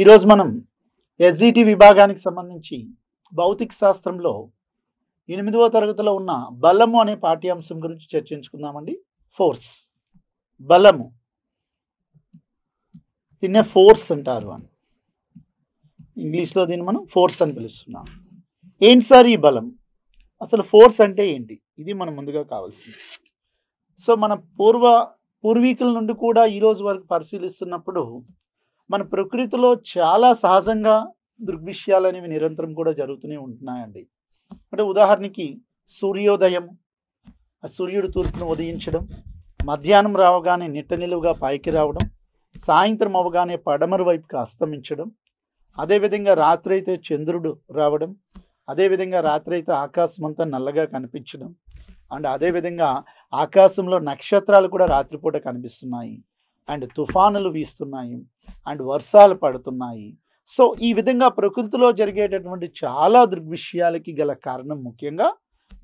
ఈరోజు మనం ఎస్జిటి విభాగానికి సంబంధించి భౌతిక శాస్త్రంలో ఎనిమిదవ తరగతిలో ఉన్న బలము అనే పాఠ్యాంశం గురించి చర్చించుకుందామండి ఫోర్స్ బలము దీన్నే ఫోర్స్ అంటారు అని ఇంగ్లీష్లో దీన్ని మనం ఫోర్స్ అని పిలుస్తున్నాం ఏంటి సార్ ఈ బలం అసలు ఫోర్స్ అంటే ఏంటి ఇది మనం ముందుగా కావాల్సింది సో మన పూర్వ పూర్వీకుల నుండి కూడా ఈరోజు వరకు పరిశీలిస్తున్నప్పుడు మన ప్రకృతిలో చాలా సహజంగా దృగ్విషయాలు అనేవి నిరంతరం కూడా జరుగుతూనే ఉంటున్నాయండి అంటే ఉదాహరణకి సూర్యోదయం ఆ సూర్యుడు తూర్పును ఉదయించడం మధ్యాహ్నం రావగానే నిట్ట నిలువుగా పైకి రావడం సాయంత్రం అవగానే పడమరు వైపుకి అస్తమించడం అదేవిధంగా రాత్రి అయితే చంద్రుడు రావడం అదేవిధంగా రాత్రి అయితే ఆకాశం అంతా నల్లగా కనిపించడం అండ్ అదేవిధంగా ఆకాశంలో నక్షత్రాలు కూడా రాత్రిపూట కనిపిస్తున్నాయి అండ్ తుఫానులు వీస్తున్నాయి అండ్ వర్షాలు పడుతున్నాయి సో ఈ విధంగా ప్రకృతిలో జరిగేటటువంటి చాలా దృగ్విషయాలకి గల కారణం ముఖ్యంగా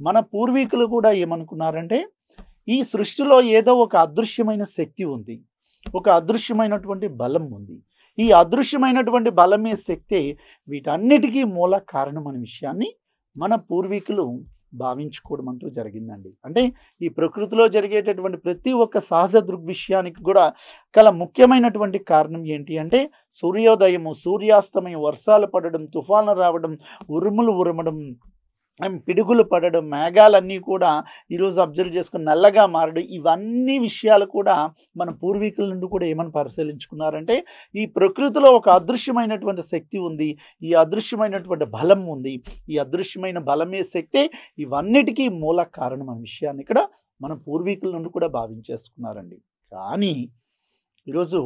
మన పూర్వీకులు కూడా ఏమనుకున్నారంటే ఈ సృష్టిలో ఏదో ఒక అదృశ్యమైన శక్తి ఉంది ఒక అదృశ్యమైనటువంటి బలం ఉంది ఈ అదృశ్యమైనటువంటి బలమే శక్తే వీటన్నిటికీ మూల కారణం అనే విషయాన్ని మన పూర్వీకులు భావించుకోవడం అంటూ జరిగిందండి అంటే ఈ ప్రకృతిలో జరిగేటటువంటి ప్రతి ఒక్క సహజ దృగ్విషయానికి కూడా కల ముఖ్యమైనటువంటి కారణం ఏంటి అంటే సూర్యోదయము సూర్యాస్తమయం వర్షాలు పడడం తుఫాను రావడం ఉరుములు ఉరమడం పిడుగులు పడడం మేఘాలన్నీ కూడా ఈరోజు అబ్జర్వ్ చేసుకుని నల్లగా మారడం ఇవన్నీ విషయాలు కూడా మన పూర్వీకుల నుండి కూడా ఏమని పరిశీలించుకున్నారంటే ఈ ప్రకృతిలో ఒక అదృశ్యమైనటువంటి శక్తి ఉంది ఈ అదృశ్యమైనటువంటి బలం ఉంది ఈ అదృశ్యమైన బలమే శక్తి ఇవన్నిటికీ మూల కారణం అనే విషయాన్ని ఇక్కడ మన పూర్వీకుల నుండి కూడా భావించేసుకున్నారండి కానీ ఈరోజు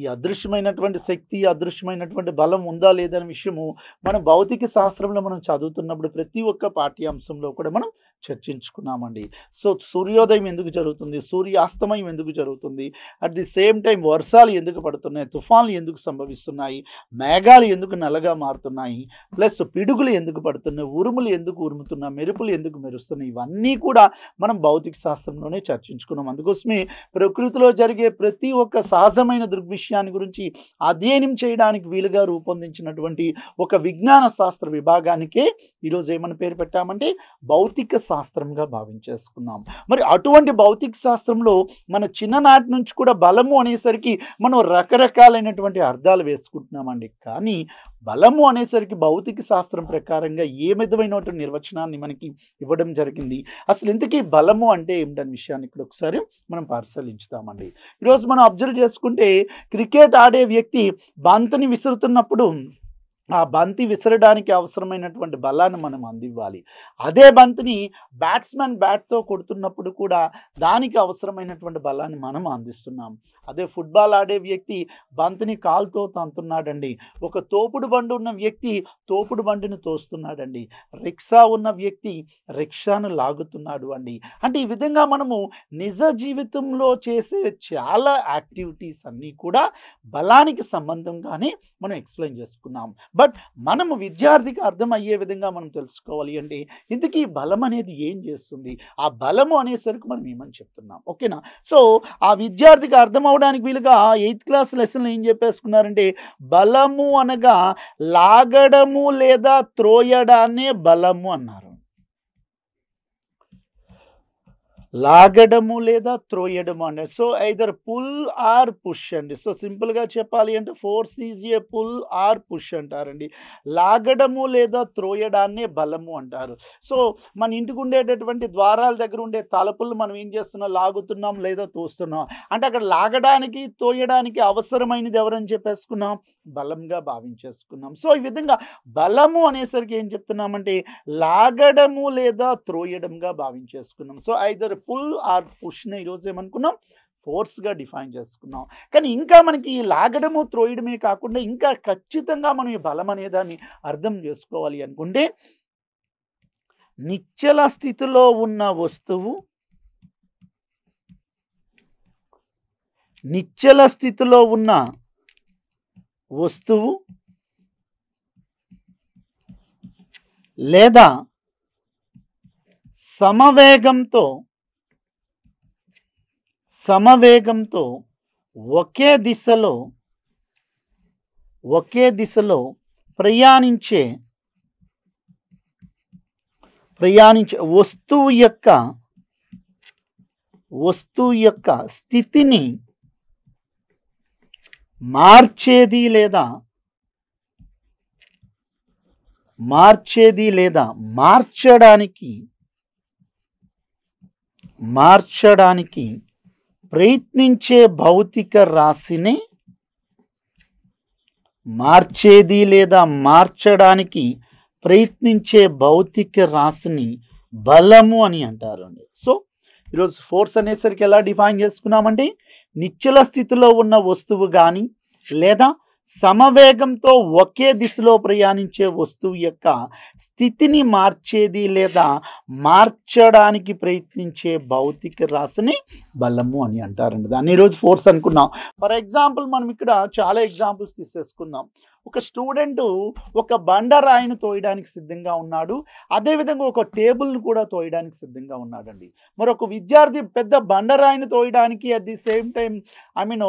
ఈ అదృశ్యమైనటువంటి శక్తి అదృశ్యమైనటువంటి బలం ఉందా లేదనే విషయము మన భౌతిక శాస్త్రంలో మనం చదువుతున్నప్పుడు ప్రతి ఒక్క పాఠ్యాంశంలో కూడా మనం చర్చించుకున్నామండి సో సూర్యోదయం ఎందుకు జరుగుతుంది సూర్యాస్తమయం ఎందుకు జరుగుతుంది అట్ ది సేమ్ టైం వర్షాలు ఎందుకు పడుతున్నాయి తుఫాన్లు ఎందుకు సంభవిస్తున్నాయి మేఘాలు ఎందుకు నల్లగా మారుతున్నాయి ప్లస్ పిడుగులు ఎందుకు పడుతున్నాయి ఉరుములు ఎందుకు ఉరుముతున్నాయి మెరుపులు ఎందుకు మెరుస్తున్నాయి ఇవన్నీ కూడా మనం భౌతిక శాస్త్రంలోనే చర్చించుకున్నాం అందుకోసమే ప్రకృతిలో జరిగే ప్రతి ఒక్క సహజమైన దృగ్విషయం విషయాన్ని గురించి అధ్యయనం చేయడానికి వీలుగా రూపొందించినటువంటి ఒక విజ్ఞాన శాస్త్ర విభాగానికే ఈరోజు ఏమని పేరు పెట్టామంటే భౌతిక శాస్త్రంగా భావించేసుకున్నాం మరి అటువంటి భౌతిక శాస్త్రంలో మన చిన్ననాటి నుంచి కూడా బలము అనేసరికి మనం రకరకాలైనటువంటి అర్థాలు వేసుకుంటున్నామండి కానీ బలము అనేసరికి భౌతిక శాస్త్రం ప్రకారంగా ఏ విధమైనటువంటి నిర్వచనాన్ని మనకి ఇవ్వడం జరిగింది అసలు ఇంతకీ బలము అంటే ఏమిటనే విషయాన్ని ఇక్కడ ఒకసారి మనం పరిశీలించుతామండి ఈరోజు మనం అబ్జర్వ్ చేసుకుంటే క్రికెట్ ఆడే వ్యక్తి బంతిని విసురుతున్నప్పుడు ఆ బంతి విసరడానికి అవసరమైనటువంటి బలాన్ని మనం అందివ్వాలి అదే బంతిని బ్యాట్స్మెన్ బ్యాట్తో కొడుతున్నప్పుడు కూడా దానికి అవసరమైనటువంటి బలాన్ని మనం అందిస్తున్నాం అదే ఫుట్బాల్ ఆడే వ్యక్తి బంతిని కాల్తో తంతున్నాడండి ఒక తోపుడు బండి ఉన్న వ్యక్తి తోపుడు బండిని తోస్తున్నాడండి రిక్షా ఉన్న వ్యక్తి రిక్షాను లాగుతున్నాడు అండి అంటే ఈ విధంగా మనము నిజ జీవితంలో చేసే చాలా యాక్టివిటీస్ అన్నీ కూడా బలానికి సంబంధంగానే మనం ఎక్స్ప్లెయిన్ చేసుకున్నాం బట్ మనము విద్యార్థికి అర్థమయ్యే విధంగా మనం తెలుసుకోవాలి అంటే ఇంతకీ బలం అనేది ఏం చేస్తుంది ఆ బలము అనేసరికి మనం ఏమని చెప్తున్నాం ఓకేనా సో ఆ విద్యార్థికి అర్థం అవడానికి వీలుగా ఎయిత్ క్లాస్ లెసన్లు ఏం చెప్పేసుకున్నారంటే బలము అనగా లాగడము లేదా త్రోయడానే బలము అన్నారు లాగడము లేదా త్రోయడము అనే so either pull or push అండి సో సింపుల్గా చెప్పాలి అంటే force is a pull or push అంటారండి లాగడము లేదా త్రోయడాన్నే బలము అంటారు సో మన ఇంటికి ఉండేటటువంటి ద్వారాల దగ్గర ఉండే తలుపులు మనం ఏం చేస్తున్నాం లాగుతున్నాం లేదా తోస్తున్నాం అంటే అక్కడ లాగడానికి తోయడానికి అవసరమైనది ఎవరని చెప్పేసుకున్నాం బలంగా భావించేసుకున్నాం సో ఈ విధంగా బలము అనేసరికి ఏం చెప్తున్నామంటే లాగడము లేదా త్రోయడంగా భావించేసుకున్నాం సో ఐదర్ పుల్ ఆర్ పుష్ని ఈరోజు ఏమనుకున్నాం ఫోర్స్గా డిఫైన్ చేసుకున్నాం కానీ ఇంకా మనకి లాగడము త్రోయడమే కాకుండా ఇంకా ఖచ్చితంగా మనం ఈ బలం అనేదాన్ని అర్థం చేసుకోవాలి అనుకుంటే నిచ్చల స్థితిలో ఉన్న వస్తువు నిశ్చల స్థితిలో ఉన్న వస్తువు లేదా సమవేగంతో సమవేగంతో ఒకే దిశలో ఒకే దిశలో ప్రయాణించే ప్రయాణించే వస్తువు యొక్క వస్తువు యొక్క స్థితిని మార్చేది లేదా మార్చేది లేదా మార్చడానికి మార్చడానికి ప్రయత్నించే భౌతిక రాశిని మార్చేది లేదా మార్చడానికి ప్రయత్నించే భౌతిక రాశిని బలము అని అంటారు అండి సో ఈరోజు ఫోర్స్ అనేసరికి ఎలా డిఫైన్ చేసుకున్నామండి నిశ్చల స్థితిలో ఉన్న వస్తువు కానీ లేదా సమవేగంతో ఒకే దిశలో ప్రయాణించే వస్తువు యొక్క స్థితిని మార్చేది లేదా మార్చడానికి ప్రయత్నించే భౌతిక రాశిని బలము అని అంటారండి దాన్ని ఈరోజు ఫోర్స్ అనుకున్నాం ఫర్ ఎగ్జాంపుల్ మనం ఇక్కడ చాలా ఎగ్జాంపుల్స్ తీసేసుకుందాం ఒక స్టూడెంట్ ఒక బండరాయిని తోయడానికి సిద్ధంగా ఉన్నాడు అదేవిధంగా ఒక టేబుల్ను కూడా తోయడానికి సిద్ధంగా ఉన్నాడండి మరొక విద్యార్థి పెద్ద బండరాయిని తోయడానికి at the same time I mean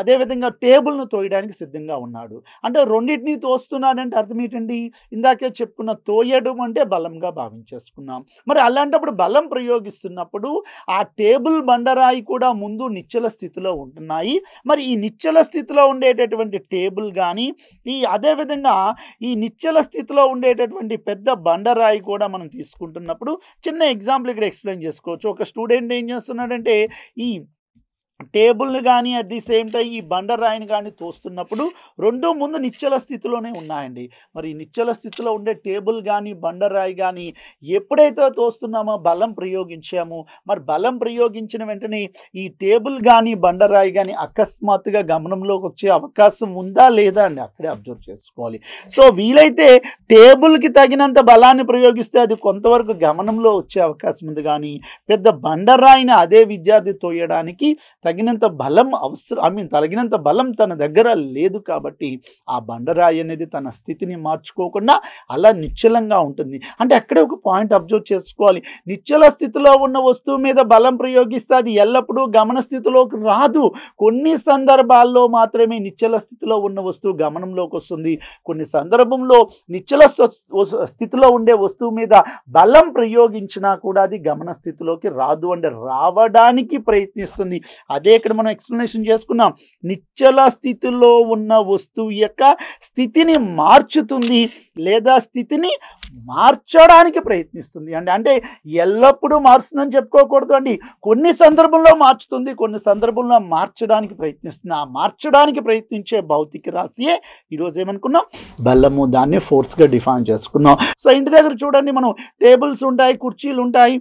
అదేవిధంగా టేబుల్ను తోయడానికి సిద్ధంగా ఉన్నాడు అంటే రెండింటిని తోస్తున్నాడంటే అర్థం ఏంటండి ఇందాకే చెప్పుకున్న తోయడం అంటే బలంగా భావించేసుకున్నాం మరి అలాంటప్పుడు బలం ప్రయోగిస్తున్నప్పుడు ఆ టేబుల్ బండరాయి కూడా ముందు నిచ్చల స్థితిలో ఉంటున్నాయి మరి ఈ నిచ్చల స్థితిలో ఉండేటటువంటి టేబుల్ కానీ ఈ అదేవిధంగా ఈ నిశ్చల స్థితిలో ఉండేటటువంటి పెద్ద బండరాయి కూడా మనం తీసుకుంటున్నప్పుడు చిన్న ఎగ్జాంపుల్ ఇక్కడ ఎక్స్ప్లెయిన్ చేసుకోవచ్చు ఒక స్టూడెంట్ ఏం చేస్తున్నాడంటే ఈ టేబుల్ని కానీ అట్ ది సేమ్ టైం ఈ బండరాయిని కానీ తోస్తున్నప్పుడు రెండు ముందు నిశ్చల స్థితిలోనే ఉన్నాయండి మరి నిశ్చల స్థితిలో ఉండే టేబుల్ కానీ బండరాయి కానీ ఎప్పుడైతే తోస్తున్నామో బలం ప్రయోగించాము మరి బలం ప్రయోగించిన వెంటనే ఈ టేబుల్ కానీ బండరాయి కానీ అకస్మాత్తుగా గమనంలోకి వచ్చే అవకాశం ఉందా లేదా అండి అక్కడే అబ్జర్వ్ చేసుకోవాలి సో వీలైతే టేబుల్కి తగినంత బలాన్ని ప్రయోగిస్తే అది కొంతవరకు గమనంలో వచ్చే అవకాశం ఉంది కానీ పెద్ద బండరాయిని అదే విద్యార్థి తోయడానికి తగినంత బలం అవసరం ఐ మీన్ తగినంత బలం తన దగ్గర లేదు కాబట్టి ఆ బండరాయి అనేది తన స్థితిని మార్చుకోకుండా అలా నిశ్చలంగా ఉంటుంది అంటే అక్కడే ఒక పాయింట్ అబ్జర్వ్ చేసుకోవాలి నిశ్చల స్థితిలో ఉన్న వస్తువు మీద బలం ప్రయోగిస్తే అది ఎల్లప్పుడూ గమన స్థితిలోకి రాదు కొన్ని సందర్భాల్లో మాత్రమే నిశ్చల స్థితిలో ఉన్న వస్తువు గమనంలోకి వస్తుంది కొన్ని సందర్భంలో నిశ్చల స్థితిలో ఉండే వస్తువు మీద బలం ప్రయోగించినా కూడా అది గమన స్థితిలోకి రాదు అంటే రావడానికి ప్రయత్నిస్తుంది అదే ఇక్కడ మనం ఎక్స్ప్లెనేషన్ చేసుకున్నాం నిచ్చల స్థితిలో ఉన్న వస్తువు యొక్క స్థితిని మార్చుతుంది లేదా స్థితిని మార్చడానికి ప్రయత్నిస్తుంది అండి అంటే ఎల్లప్పుడూ మారుస్తుందని చెప్పుకోకూడదు అండి కొన్ని సందర్భంలో మార్చుతుంది కొన్ని సందర్భంలో మార్చడానికి ప్రయత్నిస్తుంది ఆ మార్చడానికి ప్రయత్నించే భౌతిక రాశియే ఈరోజు ఏమనుకున్నాం బల్లము దాన్ని ఫోర్స్గా డిఫైన్ చేసుకున్నాం సో ఇంటి దగ్గర చూడండి మనం టేబుల్స్ ఉంటాయి కుర్చీలు ఉంటాయి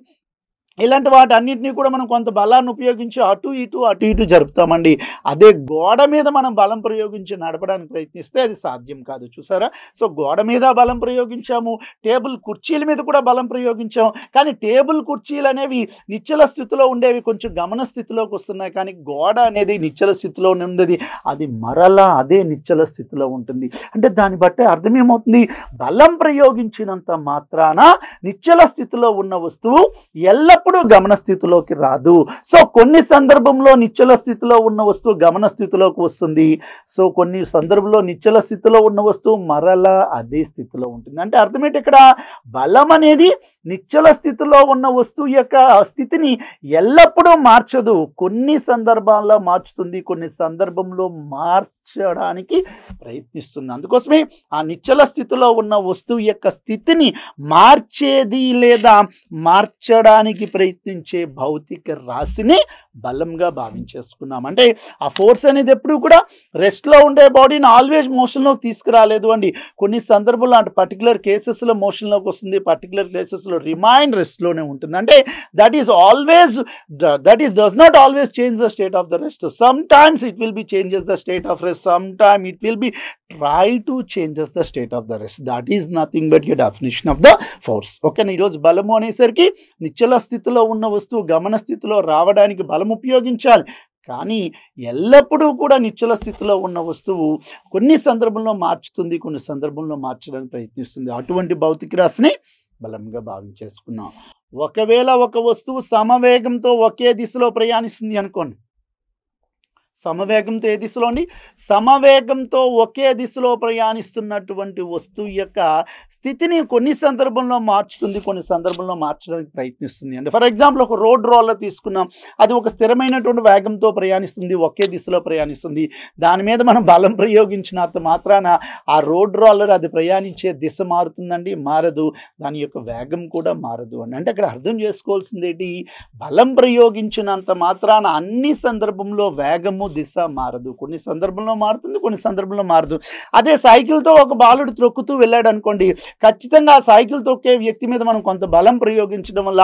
ఇలాంటి వాటి అన్నింటినీ కూడా మనం కొంత బలాన్ని ఉపయోగించి అటు ఇటు అటు ఇటు జరుపుతామండి అదే గోడ మీద మనం బలం ప్రయోగించి నడపడానికి ప్రయత్నిస్తే అది సాధ్యం కాదు చూసారా సో గోడ మీద బలం ప్రయోగించాము టేబుల్ కుర్చీల మీద కూడా బలం ప్రయోగించాము కానీ టేబుల్ కుర్చీలు అనేవి నిచ్చల స్థితిలో ఉండేవి కొంచెం గమన స్థితిలోకి వస్తున్నాయి కానీ గోడ అనేది నిచ్చల స్థితిలో ఉన్నది అది మరలా అదే నిచ్చల స్థితిలో ఉంటుంది అంటే దాన్ని బట్టే అర్థమేమవుతుంది బలం ప్రయోగించినంత మాత్రాన నిశ్చల స్థితిలో ఉన్న వస్తువు ఎల్లప్పుడూ ఎప్పుడూ గమన స్థితిలోకి రాదు సో కొన్ని సందర్భంలో నిశ్చల స్థితిలో ఉన్న వస్తువు గమన స్థితిలోకి వస్తుంది సో కొన్ని సందర్భంలో నిశ్చల స్థితిలో ఉన్న వస్తువు మరలా అదే స్థితిలో ఉంటుంది అంటే అర్థమేంటి ఇక్కడ బలం అనేది నిశ్చల స్థితిలో ఉన్న వస్తువు యొక్క స్థితిని ఎల్లప్పుడూ మార్చదు కొన్ని సందర్భాల్లో మార్చుతుంది కొన్ని సందర్భంలో మార్చడానికి ప్రయత్నిస్తుంది అందుకోసమే ఆ నిశ్చల స్థితిలో ఉన్న వస్తువు యొక్క స్థితిని మార్చేది లేదా మార్చడానికి ప్రయత్నించే భౌతిక రాశిని బలంగా భావించేసుకున్నాం అంటే ఆ ఫోర్స్ అనేది ఎప్పుడు కూడా రెస్ట్లో ఉండే బాడీని ఆల్వేజ్ మోషన్లోకి తీసుకురాలేదు అండి కొన్ని సందర్భాల్లో అంటే పర్టికులర్ కేసెస్లో మోషన్లోకి వస్తుంది పర్టికులర్ కేసెస్లో రిమైండ్ రెస్ట్లోనే ఉంటుంది అంటే that is always that is does not always change the state of the rest some times it will be changes the state of rest some time it will be try to changes the state of the rest that is nothing but you definition of the force okay ఈరోజు బలము అనేసరికి నిశ్చల స్థితిలో ఉన్న వస్తువు గమన స్థితిలో రావడానికి బలం బలం ఉపయోగించాలి కానీ ఎల్లప్పుడూ కూడా నిశ్చల స్థితిలో ఉన్న వస్తువు కొన్ని సందర్భంలో మార్చుతుంది కొన్ని సందర్భంలో మార్చడానికి ప్రయత్నిస్తుంది అటువంటి భౌతిక రాశిని బలంగా భావించేసుకున్నాం ఒకవేళ ఒక వస్తువు సమవేగంతో ఒకే దిశలో ప్రయాణిస్తుంది అనుకోండి సమవేగంతో ఏ దిశలో అండి సమవేగంతో ఒకే దిశలో ప్రయాణిస్తున్నటువంటి వస్తువు యొక్క స్థితిని కొన్ని సందర్భంలో మార్చుతుంది కొన్ని సందర్భంలో మార్చడానికి ప్రయత్నిస్తుంది అండి ఫర్ ఎగ్జాంపుల్ ఒక రోడ్ రోల్లో తీసుకున్నాం అది ఒక స్థిరమైనటువంటి వేగంతో ప్రయాణిస్తుంది ఒకే దిశలో ప్రయాణిస్తుంది దాని మీద మనం బలం ప్రయోగించినంత మాత్రాన ఆ రోడ్ రోలర్ అది ప్రయాణించే దిశ మారుతుందండి మారదు దాని యొక్క వేగం కూడా మారదు అని అంటే అక్కడ అర్థం చేసుకోవాల్సింది ఏంటి బలం ప్రయోగించినంత మాత్రాన అన్ని సందర్భంలో వేగము దిశ మారదు కొన్ని సందర్భంలో మారుతుంది కొన్ని సందర్భంలో మారదు అదే సైకిల్తో ఒక బాలుడు త్రొక్కుతూ వెళ్ళాడు అనుకోండి ఖచ్చితంగా ఆ సైకిల్ తొక్కే వ్యక్తి మీద మనం కొంత బలం ప్రయోగించడం వల్ల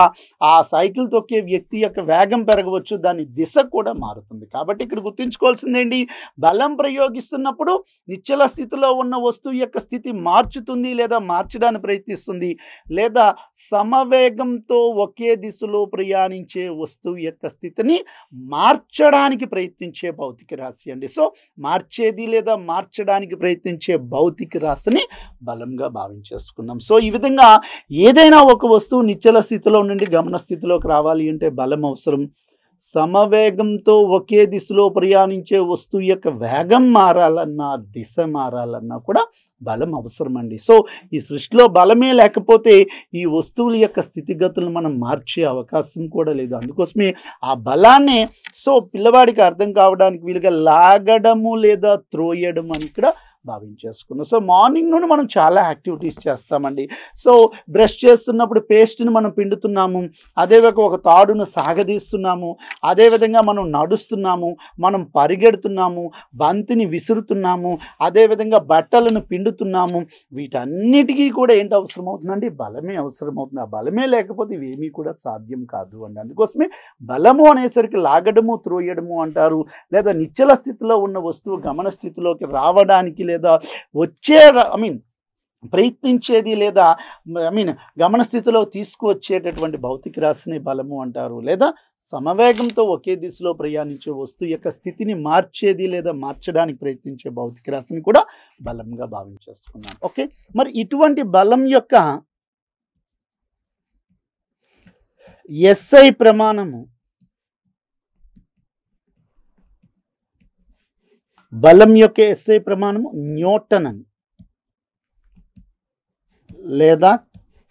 ఆ సైకిల్ తొక్కే వ్యక్తి యొక్క వేగం పెరగవచ్చు దాని దిశ కూడా మారుతుంది కాబట్టి ఇక్కడ గుర్తుంచుకోవాల్సిందేంటి బలం ప్రయోగిస్తున్నప్పుడు నిశ్చల స్థితిలో ఉన్న వస్తువు యొక్క స్థితి మార్చుతుంది లేదా మార్చడానికి ప్రయత్నిస్తుంది లేదా సమవేగంతో ఒకే దిశలో ప్రయాణించే వస్తువు యొక్క స్థితిని మార్చడానికి ప్రయత్నించే భౌతిక రాశి అండి సో మార్చేది లేదా మార్చడానికి ప్రయత్నించే భౌతిక రాశిని బలంగా భావించారు చేసుకున్నాం సో ఈ విధంగా ఏదైనా ఒక వస్తువు నిశ్చల స్థితిలో నుండి గమన స్థితిలోకి రావాలి అంటే బలం అవసరం సమవేగంతో ఒకే దిశలో ప్రయాణించే వస్తువు యొక్క వేగం మారాలన్నా దిశ మారాలన్నా కూడా బలం అవసరం అండి సో ఈ సృష్టిలో బలమే లేకపోతే ఈ వస్తువుల యొక్క స్థితిగతులను మనం మార్చే అవకాశం కూడా లేదు అందుకోసమే ఆ బలాన్ని సో పిల్లవాడికి అర్థం కావడానికి వీలుగా లాగడము లేదా త్రోయడం అని కూడా భావించేసుకున్నాం సో మార్నింగ్ నుండి మనం చాలా యాక్టివిటీస్ చేస్తామండి సో బ్రష్ చేస్తున్నప్పుడు పేస్ట్ని మనం పిండుతున్నాము అదేవిధంగా ఒక తాడును సాగదీస్తున్నాము అదేవిధంగా మనం నడుస్తున్నాము మనం పరిగెడుతున్నాము బంతిని విసురుతున్నాము అదేవిధంగా బట్టలను పిండుతున్నాము వీటన్నిటికీ కూడా ఏంటి అవసరం అవుతుందండి బలమే అవసరం అవుతుంది ఆ బలమే లేకపోతే ఏమీ కూడా సాధ్యం కాదు అండి అందుకోసమే బలము అనేసరికి లాగడము త్రోయడము అంటారు లేదా నిచ్చల స్థితిలో ఉన్న వస్తువు గమన స్థితిలోకి రావడానికి లేదా వచ్చే ఐ మీన్ ప్రయత్నించేది లేదా ఐ మీన్ గమనస్థితిలో తీసుకువచ్చేటటువంటి భౌతిక రాశిని బలము అంటారు లేదా సమవేగంతో ఒకే దిశలో ప్రయాణించే వస్తువు యొక్క స్థితిని మార్చేది లేదా మార్చడానికి ప్రయత్నించే భౌతిక రాశిని కూడా బలంగా భావించేసుకున్నాను ఓకే మరి ఇటువంటి బలం యొక్క ఎస్ఐ ప్రమాణము బలం యొక్క ఎస్ఐ ప్రమాణము న్యూటన్ అని లేదా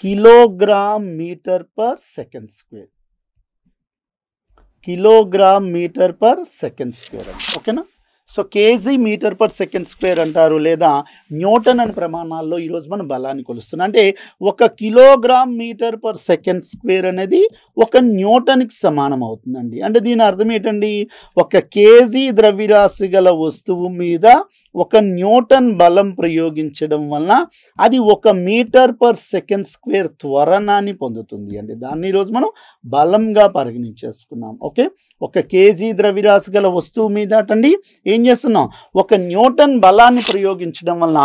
kilogram metre per second square kilogram metre per second square అని ఓకేనా so KG metre per second square అంటారు లేదా న్యూటన్ అనే ప్రమాణాల్లో ఈరోజు మనం బలాన్ని కొలుస్తున్నాం అంటే ఒక kilogram metre per second square అనేది ఒక న్యూటన్కి సమానం అవుతుందండి అంటే దీని అర్థం ఏంటండి ఒక కేజీ ద్రవ్యరాశి గల వస్తువు మీద ఒక న్యూటన్ బలం ప్రయోగించడం వలన అది ఒక మీటర్ పర్ సెకండ్ స్క్వేర్ త్వరణాన్ని పొందుతుంది అండి దాన్ని ఈరోజు మనం బలంగా పరిగణించేసుకున్నాం ఓకే ఒక కేజీ ద్రవ్యరాశి గల వస్తువు మీద అటండి ఏం చేస్తున్నాం ఒక న్యూటన్ బలాన్ని ప్రయోగించడం వలన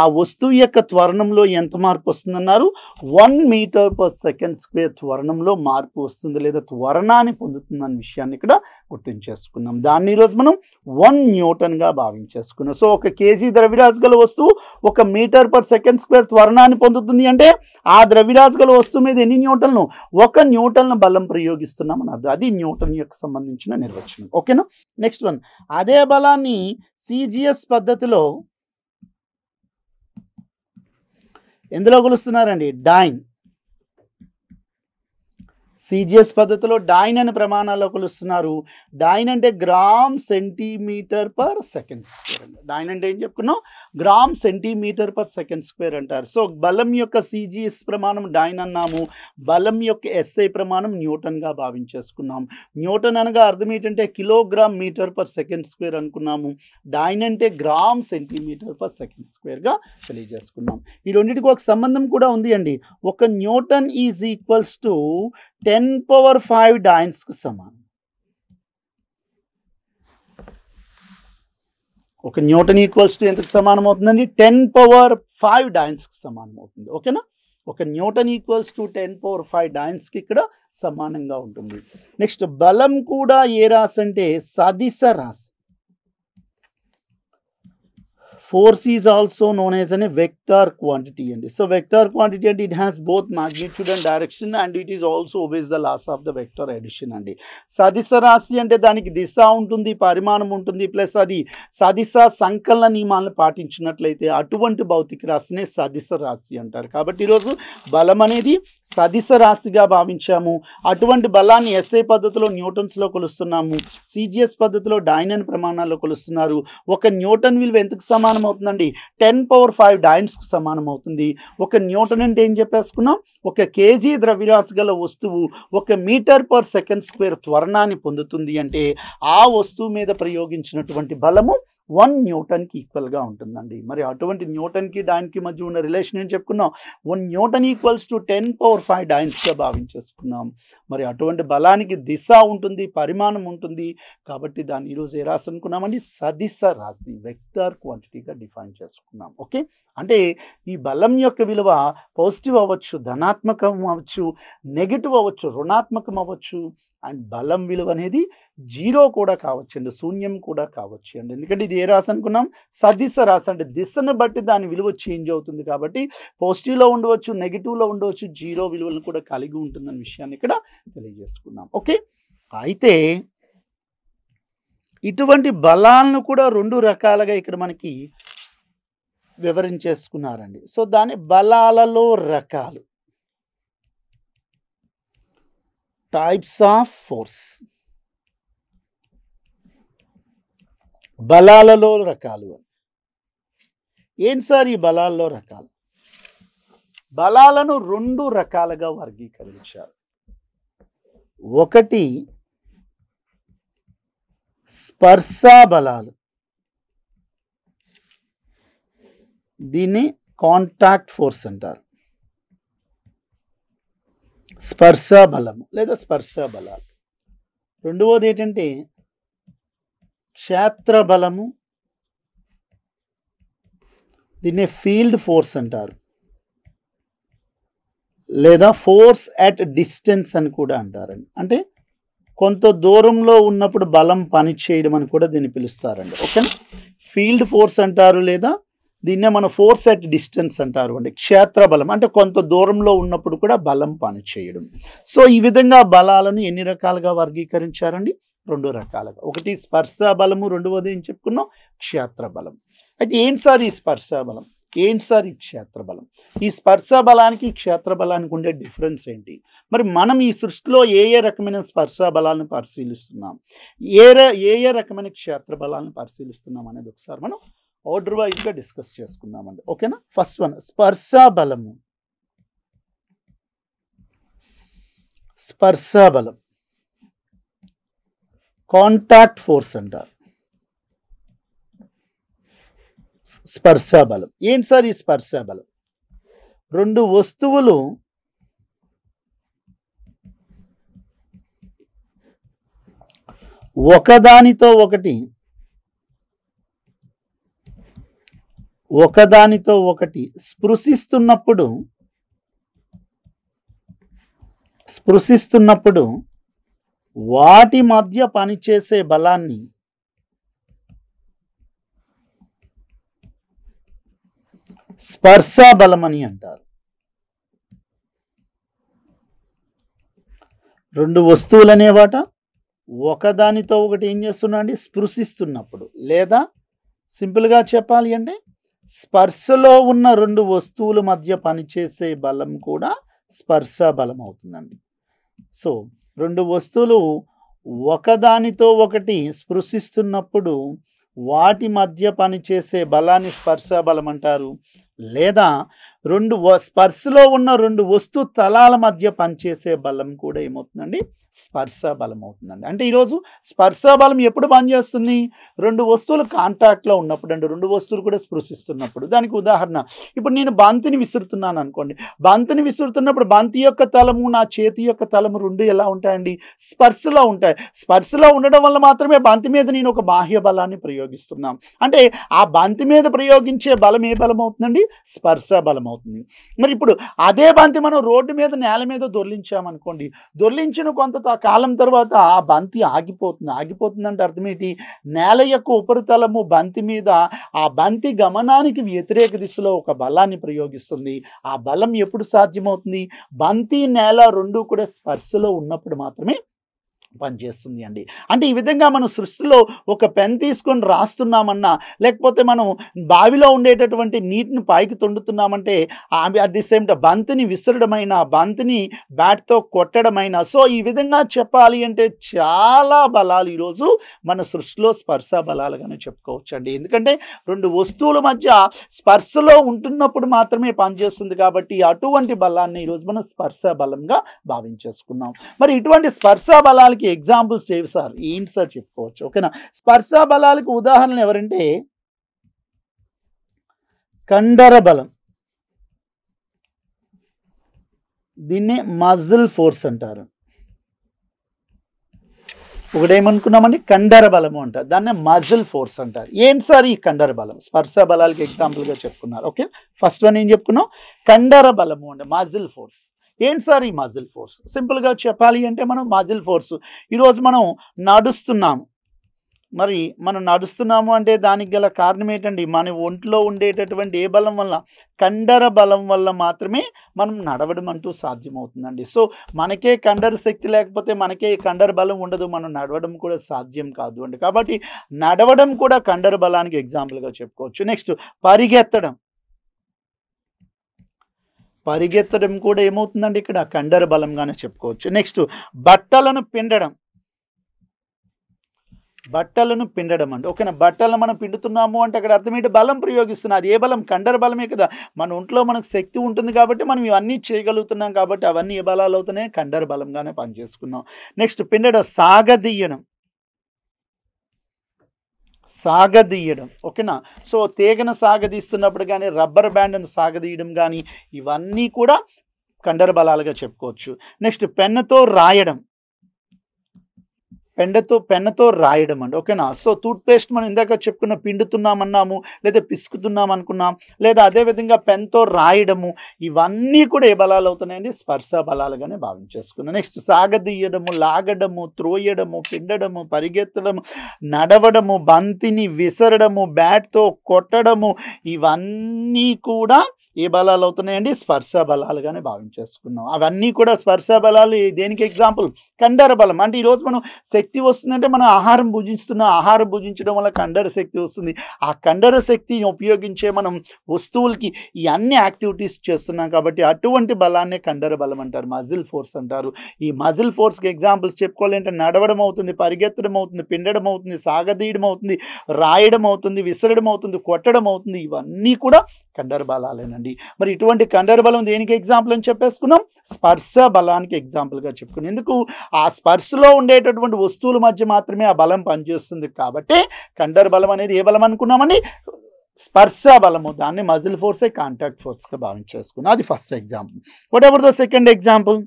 ఆ వస్తువు యొక్క త్వరణంలో ఎంత మార్పు వస్తుందన్నారు one metre per second square త్వరణంలో మార్పు వస్తుంది లేదా త్వరణాన్ని పొందుతుందన్న విషయాన్ని ఇక్కడ గుర్తించేసుకున్నాం దాన్ని ఈరోజు మనం వన్ న్యూటన్గా భావించేసుకున్నాం సో ఒక కేజీ ద్రవ్యరాజు గల వస్తువు ఒక మీటర్ పర్ సెకండ్ స్క్వేర్ త్వరణాన్ని పొందుతుంది అంటే ఆ ద్రవ్యరాజు గల వస్తువు మీద ఎన్ని న్యూటన్లు ఒక న్యూటన్ల బలం ప్రయోగిస్తున్నాం అని అది న్యూటన్ యొక్క సంబంధించిన నిర్వచనం ఓకేనా నెక్స్ట్ వన్ అదే బలాన్ని సిజిఎస్ పద్ధతిలో ఎందులో కొలుస్తున్నారండి డైన్ సిజిఎస్ పద్ధతిలో డైన్ అనే ప్రమాణాల్లో కొలుస్తున్నారు డైన్ అంటే gram centimetre per second square అండి డైన్ అంటే ఏం చెప్పుకున్నాం gram centimetre per second square అంటారు సో బలం యొక్క సిజిఎస్ ప్రమాణం డైన్ అన్నాము బలం యొక్క ఎస్ఐ ప్రమాణం న్యూటన్గా భావించేసుకున్నాం న్యూటన్ అనగా అర్థం ఏంటంటే kilogram metre per second square అనుకున్నాము డైన్ అంటే గ్రామ్ సెంటీమీటర్ పర్ సెకండ్ స్క్వేర్గా తెలియజేసుకున్నాం ఈ రెండింటికి ఒక సంబంధం కూడా ఉంది అండి ఒక newton is equals to ten power five dynes సమానం समान ఓకే న్యూటన్ ఈక్వల్స్ టు ఎంతకు సమానం అవుతుందండి టెన్ పవర్ ఫైవ్ డైన్స్కి సమానం అవుతుంది ఓకేనా ఒక newton equals to ten power five డైన్స్కి ఇక్కడ సమానంగా ఉంటుంది నెక్స్ట్ బలం కూడా ఏ రాశి అంటే సదిశ రాసి force is also known as an vector quantity అండి so vector quantity and it has both magnitude and direction and it is also obeys the laws of the vector addition అండి సదిశ రాశి అంటే దానికి దిశ ఉంటుంది పరిమాణం ఉంటుంది ప్లస్ అది సదిశ సంకలన నియమాలను పాటించినట్లయితే అటువంటి భౌతిక రాశినే సదిశ రాశి అంటారు కాబట్టి ఈరోజు బలం అనేది సదిశ రాశిగా భావించాము అటువంటి బలాన్ని ఎస్ఐ పద్ధతిలో న్యూటన్స్లో కొలుస్తున్నాము సిజిఎస్ పద్ధతిలో డైనన్ ప్రమాణాల్లో కొలుస్తున్నారు ఒక న్యూటన్ విలువ ఎందుకు సమానం అవుతుందండి టెన్ పవర్ ఫైవ్ డైన్స్కు సమానం అవుతుంది ఒక న్యూటన్ అంటే ఏం చెప్పేసుకున్నాం ఒక కేజీ ద్రవ్యరాశి గల వస్తువు ఒక మీటర్ పర్ సెకండ్ స్క్వేర్ త్వరణాన్ని పొందుతుంది అంటే ఆ వస్తువు మీద ప్రయోగించినటువంటి బలము వన్ న్యూటన్కి ఈక్వల్గా ఉంటుందండి మరి అటువంటి న్యూటన్కి డైన్కి మధ్య ఉన్న రిలేషన్ ఏం చెప్పుకున్నాం one newton equals to ten power five డైన్స్గా భావించేసుకున్నాం మరి అటువంటి బలానికి దిశ ఉంటుంది పరిమాణం ఉంటుంది కాబట్టి దాన్ని ఈరోజు ఏ రాసి అనుకున్నామండి సదిశ రాశి వెక్టార్ క్వాంటిటీగా డిఫైన్ చేసుకున్నాం ఓకే అంటే ఈ బలం యొక్క విలువ పాజిటివ్ అవ్వచ్చు ధనాత్మకం అవ్వచ్చు నెగిటివ్ అవ్వచ్చు రుణాత్మకం అవ్వచ్చు అండ్ బలం విలువ అనేది జీరో కూడా కావచ్చండి శూన్యం కూడా కావచ్చు అండి ఎందుకంటే ఇది ఏ రాశి అనుకున్నాం సదిశ రాశి అంటే దిశను బట్టి దాని విలువ చేంజ్ అవుతుంది కాబట్టి పాజిటివ్లో ఉండవచ్చు నెగిటివ్లో ఉండవచ్చు జీరో విలువలను కూడా కలిగి ఉంటుందన్న విషయాన్ని ఇక్కడ తెలియజేసుకున్నాం ఓకే అయితే ఇటువంటి బలాలను కూడా రెండు రకాలుగా ఇక్కడ మనకి వివరించేసుకున్నారండి సో దాని బలాలలో రకాలు టైప్స్ ఆఫ్ ఫోర్స్ బలాలలో రకాలు ఏం సార్ ఈ బలాల్లో రకాలు బలాలను రెండు రకాలుగా వర్గీకరించారు ఒకటి స్పర్శ బలాలు దీన్ని కాంటాక్ట్ ఫోర్స్ అంటారు స్పర్శ బలము లేదా స్పర్శ బలాలు రెండవది ఏంటంటే క్షేత్ర బలము దీన్నే ఫీల్డ్ ఫోర్స్ అంటారు లేదా ఫోర్స్ అట్ డిస్టెన్స్ అని కూడా అంటారండి అంటే కొంత దూరంలో ఉన్నప్పుడు బలం పనిచేయడం అని కూడా దీన్ని పిలుస్తారండి ఓకే ఫీల్డ్ ఫోర్స్ అంటారు లేదా దీన్నే మనం ఫోర్స్ అట్ డిస్టెన్స్ అంటారు అంటే క్షేత్ర బలం అంటే కొంత దూరంలో ఉన్నప్పుడు కూడా బలం పనిచేయడం సో ఈ విధంగా బలాలను ఎన్ని రకాలుగా వర్గీకరించారండి రెండు రకాలుగా ఒకటి స్పర్శ బలము రెండవది ఏం చెప్పుకున్నాం క్షేత్ర బలం అయితే ఏంటి సార్ ఈ స్పర్శ బలం ఏంటి సార్ ఈ క్షేత్ర బలం ఈ స్పర్శ బలానికి క్షేత్ర బలానికి ఉండే డిఫరెన్స్ ఏంటి మరి మనం ఈ సృష్టిలో ఏ ఏ రకమైన స్పర్శ బలాలను పరిశీలిస్తున్నాం ఏ ఏ ఏ రకమైన క్షేత్ర బలాలను పరిశీలిస్తున్నాం అనేది ఒకసారి మనం ఆర్డర్ వైజ్గా డిస్కస్ చేసుకుందామండి ఓకేనా ఫస్ట్ వన్ స్పర్శ బలము స్పర్శ బలం కాంటాక్ట్ ఫోర్స్ అంటారు స్పర్శ బలం ఏంటి సార్ ఈ స్పర్శ బలం రెండు వస్తువులు ఒకదానితో ఒకటి ఒకదానితో ఒకటి స్పృశిస్తున్నప్పుడు స్పృశిస్తున్నప్పుడు వాటి మధ్య పనిచేసే బలాన్ని స్పర్శ బలమని అంటారు రెండు వస్తువులు అనేవాట ఒకదానితో ఒకటి ఏం చేస్తున్నా అండి స్పృశిస్తున్నప్పుడు లేదా సింపుల్గా చెప్పాలి అంటే స్పర్శలో ఉన్న రెండు వస్తువుల మధ్య పనిచేసే బలం కూడా స్పర్శ బలం అవుతుందండి సో రెండు వస్తువులు ఒకదానితో ఒకటి స్పృశిస్తున్నప్పుడు వాటి మధ్య పనిచేసే బలాన్ని స్పర్శ బలం అంటారు లేదా రెండు స్పర్శలో ఉన్న రెండు వస్తు తలాల మధ్య పనిచేసే బలం కూడా ఏమవుతుందండి స్పర్శ బలం అవుతుందండి అంటే ఈరోజు స్పర్శ బలం ఎప్పుడు పనిచేస్తుంది రెండు వస్తువులు కాంటాక్ట్లో ఉన్నప్పుడు అండి రెండు వస్తువులు కూడా స్పృశిస్తున్నప్పుడు దానికి ఉదాహరణ ఇప్పుడు నేను బంతిని విసురుతున్నాను అనుకోండి బంతిని విసురుతున్నప్పుడు బంతి యొక్క తలము నా చేతి యొక్క తలము రెండు ఎలా ఉంటాయండి స్పర్శలో ఉంటాయి స్పర్శలో ఉండడం వల్ల మాత్రమే బంతి మీద నేను ఒక బాహ్య బలాన్ని ప్రయోగిస్తున్నాం అంటే ఆ బంతి మీద ప్రయోగించే బలం ఏ బలం అవుతుందండి స్పర్శ బలం అవుతుంది మరి ఇప్పుడు అదే బంతి మనం రోడ్డు మీద నేల మీద దొర్లించామనుకోండి దొర్లించిన కొంత తర్వాత కాలం తర్వాత ఆ బంతి ఆగిపోతుంది ఆగిపోతుందంటే అర్థం ఏంటి నేల యొక్క ఉపరితలము బంతి మీద ఆ బంతి గమనానికి వ్యతిరేక దిశలో ఒక బలాన్ని ప్రయోగిస్తుంది ఆ బలం ఎప్పుడు సాధ్యమవుతుంది బంతి నేల రెండు కూడా స్పర్శలో ఉన్నప్పుడు మాత్రమే పనిచేస్తుంది అండి అంటే ఈ విధంగా మనం సృష్టిలో ఒక పెన్ తీసుకొని రాస్తున్నామన్నా లేకపోతే మనం బావిలో ఉండేటటువంటి నీటిని పైకి తొండుతున్నామంటే అట్ ది సేమ్ బంతిని విసరడమైన బంతిని బ్యాట్తో కొట్టడమైన సో ఈ విధంగా చెప్పాలి అంటే చాలా బలాలు ఈరోజు మన సృష్టిలో స్పర్శ బలాలుగానే చెప్పుకోవచ్చు అండి ఎందుకంటే రెండు వస్తువుల మధ్య స్పర్శలో ఉంటున్నప్పుడు మాత్రమే పనిచేస్తుంది కాబట్టి అటువంటి బలాన్ని ఈరోజు మనం స్పర్శ బలంగా భావించేసుకున్నాం మరి ఇటువంటి స్పర్శ బలాలకి మనకి ఎగ్జాంపుల్స్ ఏవి సార్ ఏంటి సార్ చెప్పుకోవచ్చు ఓకేనా స్పర్శ బలాలకు ఉదాహరణ ఎవరంటే కండర బలం దీన్ని మజిల్ ఫోర్స్ అంటారు ఒకటేమనుకున్నామండి కండర బలము అంటారు దాన్ని మజిల్ ఫోర్స్ అంటారు ఏంటి సార్ ఈ కండర బలం స్పర్శ బలాలకి ఎగ్జాంపుల్గా చెప్పుకున్నారు ఓకే ఫస్ట్ వన్ ఏం చెప్పుకున్నాం కండర బలము అంటే మజిల్ ఫోర్స్ ఏంటి సార్ ఈ మజిల్ ఫోర్స్ సింపుల్గా చెప్పాలి అంటే మనం మజిల్ ఫోర్స్ ఈరోజు మనం నడుస్తున్నాము మరి మనం నడుస్తున్నాము అంటే దానికి గల కారణం ఏంటండి మన ఒంట్లో ఉండేటటువంటి ఏ బలం వల్ల కండర బలం వల్ల మాత్రమే మనం నడవడం అంటూ సాధ్యమవుతుందండి సో మనకే కండర శక్తి లేకపోతే మనకే కండర బలం ఉండదు మనం నడవడం కూడా సాధ్యం కాదు అండి కాబట్టి నడవడం కూడా కండర బలానికి ఎగ్జాంపుల్గా చెప్పుకోవచ్చు నెక్స్ట్ పరిగెత్తడం పరిగెత్తడం కూడా ఏమవుతుందండి ఇక్కడ కండర బలంగానే చెప్పుకోవచ్చు నెక్స్ట్ బట్టలను పిండడం బట్టలను పిండడం అండి ఓకేనా బట్టలను మనం పిండుతున్నాము అంటే అక్కడ అర్థం ఏంటి బలం ప్రయోగిస్తున్నాం అది ఏ బలం కండర బలమే కదా మన ఒంట్లో మనకు శక్తి ఉంటుంది కాబట్టి మనం ఇవన్నీ చేయగలుగుతున్నాం కాబట్టి అవన్నీ ఏ బలాలు అవుతున్నాయి కండర బలంగానే పనిచేసుకున్నాం నెక్స్ట్ పిండడం సాగదీయడం సాగదీయడం ఓకేనా సో తీగను సాగదీస్తున్నప్పుడు కానీ రబ్బర్ బ్యాండ్ను సాగదీయడం కానీ ఇవన్నీ కూడా కండర బలాలుగా చెప్పుకోవచ్చు నెక్స్ట్ పెన్నుతో రాయడం పెండతో పెన్నతో రాయడం అండి ఓకేనా సో టూత్పేస్ట్ మనం ఇందాక చెప్పుకున్న పిండుతున్నాం అన్నాము లేదా పిసుకుతున్నాం అనుకున్నాం లేదా అదేవిధంగా పెన్తో రాయడము ఇవన్నీ కూడా ఏ బలాలు అవుతున్నాయండి స్పర్శ బలాలుగానే భావించేసుకున్నాం నెక్స్ట్ సాగదీయడము లాగడము త్రోయడము పిండడము పరిగెత్తడము నడవడము బంతిని విసరడము బ్యాట్తో కొట్టడము ఇవన్నీ కూడా ఏ బలాలు అవుతున్నాయండి స్పర్శ బలాలుగానే భావించేసుకున్నాం అవన్నీ కూడా స్పర్శ బలాలు దేనికి ఎగ్జాంపుల్ కండర బలం అంటే ఈరోజు మనం శక్తి వస్తుందంటే మనం ఆహారం భుజిస్తున్నాం ఆహారం భుజించడం వల్ల కండర శక్తి వస్తుంది ఆ కండర శక్తిని ఉపయోగించే మనం వస్తువులకి ఇవన్నీ యాక్టివిటీస్ చేస్తున్నాం కాబట్టి అటువంటి బలాన్నే కండర బలం అంటారు మజిల్ ఫోర్స్ అంటారు ఈ మజిల్ ఫోర్స్కి ఎగ్జాంపుల్స్ చెప్పుకోవాలంటే నడవడం అవుతుంది పరిగెత్తడం అవుతుంది పిండడం అవుతుంది సాగదీయడం అవుతుంది రాయడం అవుతుంది విసరడం అవుతుంది కొట్టడం అవుతుంది ఇవన్నీ కూడా కండర బలాలేనండి మరి ఇటువంటి కండర బలం దేనికి ఎగ్జాంపుల్ అని చెప్పేసుకున్నాం స్పర్శ బలానికి ఎగ్జాంపుల్గా చెప్పుకున్నాం ఎందుకు ఆ స్పర్శలో ఉండేటటువంటి వస్తువుల మధ్య మాత్రమే ఆ బలం పనిచేస్తుంది కాబట్టి కండర బలం అనేది ఏ బలం అనుకున్నామండి స్పర్శ బలము దాన్ని మజిల్ ఫోర్సే కాంటాక్ట్ ఫోర్స్గా భావించేసుకున్నాం అది first example whatever the second example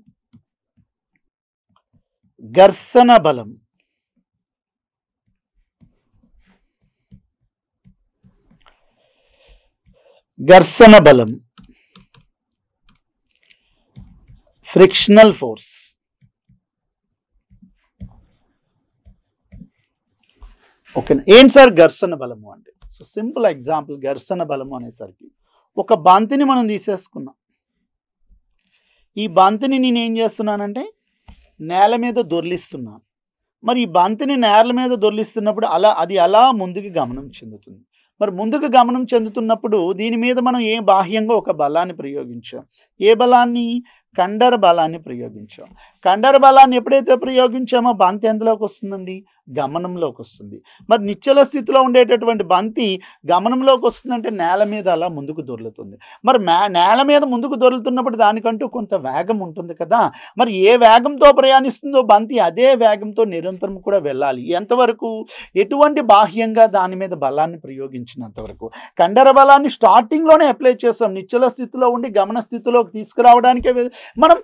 ఘర్షణ బలం ఘర్షణ బలం ఫ్రిక్షనల్ ఫోర్స్ ఓకేనా ఏంటి సార్ ఘర్షణ బలము అంటే సో సింపుల్ ఎగ్జాంపుల్ ఘర్షణ బలము అనేసరికి ఒక బంతిని మనం తీసేసుకున్నాం ఈ బంతిని నేను ఏం చేస్తున్నానంటే నేల మీద దొర్లిస్తున్నాను మరి ఈ బంతిని నేల మీద దొర్లిస్తున్నప్పుడు అలా అది అలా ముందుకు గమనం చెందుతుంది మరి ముందుకు గమనం చెందుతున్నప్పుడు దీని మీద మనం ఏ బాహ్యంగా ఒక బలాన్ని ప్రయోగించాం ఏ బలాన్ని కండర బలాన్ని ప్రయోగించాం కండర బలాన్ని ఎప్పుడైతే ప్రయోగించామో బాంతి ఎందులోకి వస్తుందండి గమనంలోకి వస్తుంది మరి నిశ్చల స్థితిలో ఉండేటటువంటి బంతి గమనంలోకి వస్తుందంటే నేల మీద అలా ముందుకు దొరులుతుంది మరి నేల మీద ముందుకు దొరులుతున్నప్పుడు దానికంటూ కొంత వేగం ఉంటుంది కదా మరి ఏ వేగంతో ప్రయాణిస్తుందో బంతి అదే వేగంతో నిరంతరం కూడా వెళ్ళాలి ఎంతవరకు ఎటువంటి బాహ్యంగా దాని మీద బలాన్ని ప్రయోగించినంతవరకు కండర బలాన్ని స్టార్టింగ్లోనే అప్లై చేస్తాం నిశ్చల స్థితిలో ఉండి గమన స్థితిలోకి తీసుకురావడానికే మనం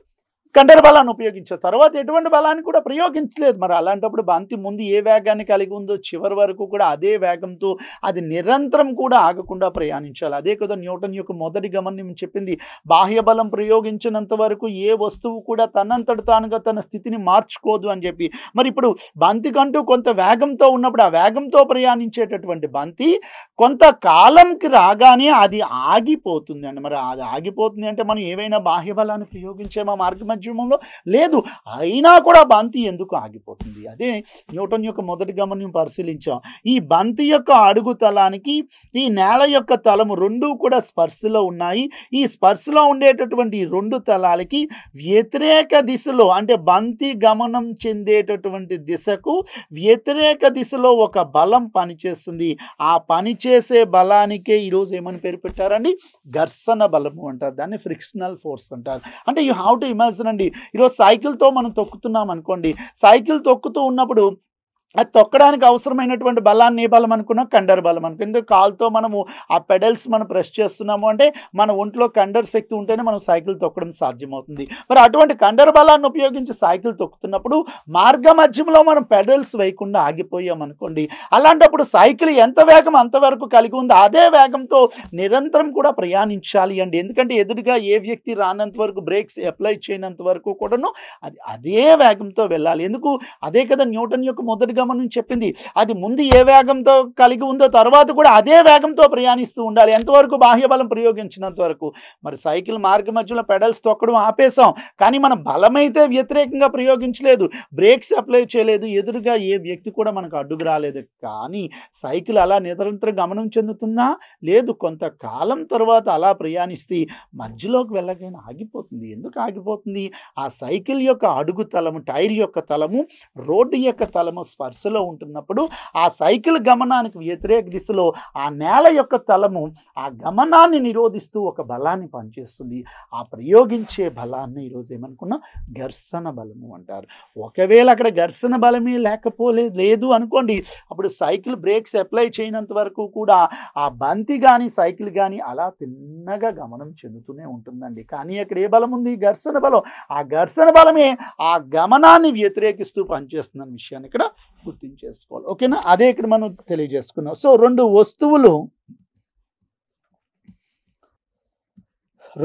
కండర బలాన్ని ఉపయోగించారు తర్వాత ఎటువంటి బలాన్ని కూడా ప్రయోగించలేదు మరి అలాంటప్పుడు బంతి ముందు ఏ వేగాన్ని కలిగి ఉందో చివరి వరకు కూడా అదే వేగంతో అది నిరంతరం కూడా ఆగకుండా ప్రయాణించాలి అదే కదా న్యూటన్ యొక్క మొదటి గమనం చెప్పింది బాహ్య బలం ప్రయోగించినంత వరకు ఏ వస్తువు కూడా తనంతట తానుగా తన స్థితిని మార్చుకోదు అని చెప్పి మరి ఇప్పుడు బంతికంటూ కొంత వేగంతో ఉన్నప్పుడు ఆ వేగంతో ప్రయాణించేటటువంటి బంతి కొంత కాలంకి రాగానే అది ఆగిపోతుంది అండి మరి అది ఆగిపోతుంది అంటే మనం ఏవైనా బాహ్య బలాన్ని ప్రయోగించే మా మార్గం ఉద్యమంలో లేదు అయినా కూడా బంతి ఎందుకు ఆగిపోతుంది అదే న్యూటన్ యొక్క మొదటి గమనం పరిశీలించాం ఈ బంతి యొక్క అడుగు తలానికి ఈ నేల యొక్క తలము రెండు కూడా స్పర్శలో ఉన్నాయి ఈ స్పర్శలో ఉండేటటువంటి రెండు తలాలకి వ్యతిరేక దిశలో అంటే బంతి గమనం చెందేటటువంటి దిశకు వ్యతిరేక దిశలో ఒక బలం పనిచేస్తుంది ఆ పనిచేసే బలానికే ఈరోజు ఏమని పేరు పెట్టారండి ఘర్షణ బలము అంటారు దాన్ని ఫ్రిక్షనల్ ఫోర్స్ అంటారు అంటే యూ హ్యావ్ టు ఇమాజిన్ వినండి ఈరోజు సైకిల్తో మనం తొక్కుతున్నాం అనుకోండి సైకిల్ తొక్కుతూ ఉన్నప్పుడు అది తొక్కడానికి అవసరమైనటువంటి బలాన్ని ఏ బలం అనుకున్నాం కండర్ బలం అనుకున్నాం ఎందుకు కాలుతో మనము ఆ పెడల్స్ మనం ప్రెస్ చేస్తున్నాము అంటే మన ఒంట్లో కండర్ శక్తి ఉంటేనే మనం సైకిల్ తొక్కడం సాధ్యమవుతుంది మరి అటువంటి కండర్ బలాన్ని ఉపయోగించి సైకిల్ తొక్కుతున్నప్పుడు మార్గ మధ్యంలో మనం పెడల్స్ వేయకుండా ఆగిపోయామనుకోండి అలాంటప్పుడు సైకిల్ ఎంత వేగం అంతవరకు కలిగి ఉందో అదే వేగంతో నిరంతరం కూడా ప్రయాణించాలి అండి ఎందుకంటే ఎదురుగా ఏ వ్యక్తి రానంత వరకు బ్రేక్స్ అప్లై చేయనంత వరకు కూడాను అది అదే వేగంతో వెళ్ళాలి ఎందుకు అదే కదా న్యూటన్ యొక్క మొదటిగా నిర్గమనం చెప్పింది అది ముందు ఏ వేగంతో కలిగి ఉందో తర్వాత కూడా అదే వేగంతో ప్రయాణిస్తూ ఉండాలి ఎంతవరకు బాహ్య బలం ప్రయోగించినంత వరకు మరి సైకిల్ మార్గ మధ్యలో పెడల్స్ తొక్కడం ఆపేశాం కానీ మనం బలమైతే వ్యతిరేకంగా ప్రయోగించలేదు బ్రేక్స్ అప్లై చేయలేదు ఎదురుగా ఏ వ్యక్తి కూడా మనకు అడ్డుకు రాలేదు కానీ సైకిల్ అలా నిరంతర గమనం చెందుతుందా లేదు కొంతకాలం తర్వాత అలా ప్రయాణిస్తే మధ్యలోకి వెళ్ళగా ఆగిపోతుంది ఎందుకు ఆగిపోతుంది ఆ సైకిల్ యొక్క అడుగు తలము టైర్ యొక్క తలము రోడ్డు యొక్క తలము స్పర్శ వరుసలో ఉంటున్నప్పుడు ఆ సైకిల్ గమనానికి వ్యతిరేక దిశలో ఆ నేల యొక్క తలము ఆ గమనాన్ని నిరోధిస్తూ ఒక బలాన్ని పనిచేస్తుంది ఆ ప్రయోగించే బలాన్ని ఈరోజు ఏమనుకున్నా ఘర్షణ బలము అంటారు ఒకవేళ అక్కడ ఘర్షణ బలమే లేకపోలే లేదు అనుకోండి అప్పుడు సైకిల్ బ్రేక్స్ అప్లై చేయనంత వరకు కూడా ఆ బంతి కానీ సైకిల్ కానీ అలా తిన్నగా గమనం చెందుతూనే ఉంటుందండి కానీ అక్కడ ఏ బలం ఉంది ఘర్షణ బలం ఆ ఘర్షణ బలమే ఆ గమనాన్ని వ్యతిరేకిస్తూ పనిచేస్తుందన్న విషయాన్ని ఇక్కడ గుర్తించేసుకోవాలి ఓకేనా అదే ఇక్కడ మనం తెలియజేసుకున్నాం సో రెండు వస్తువులు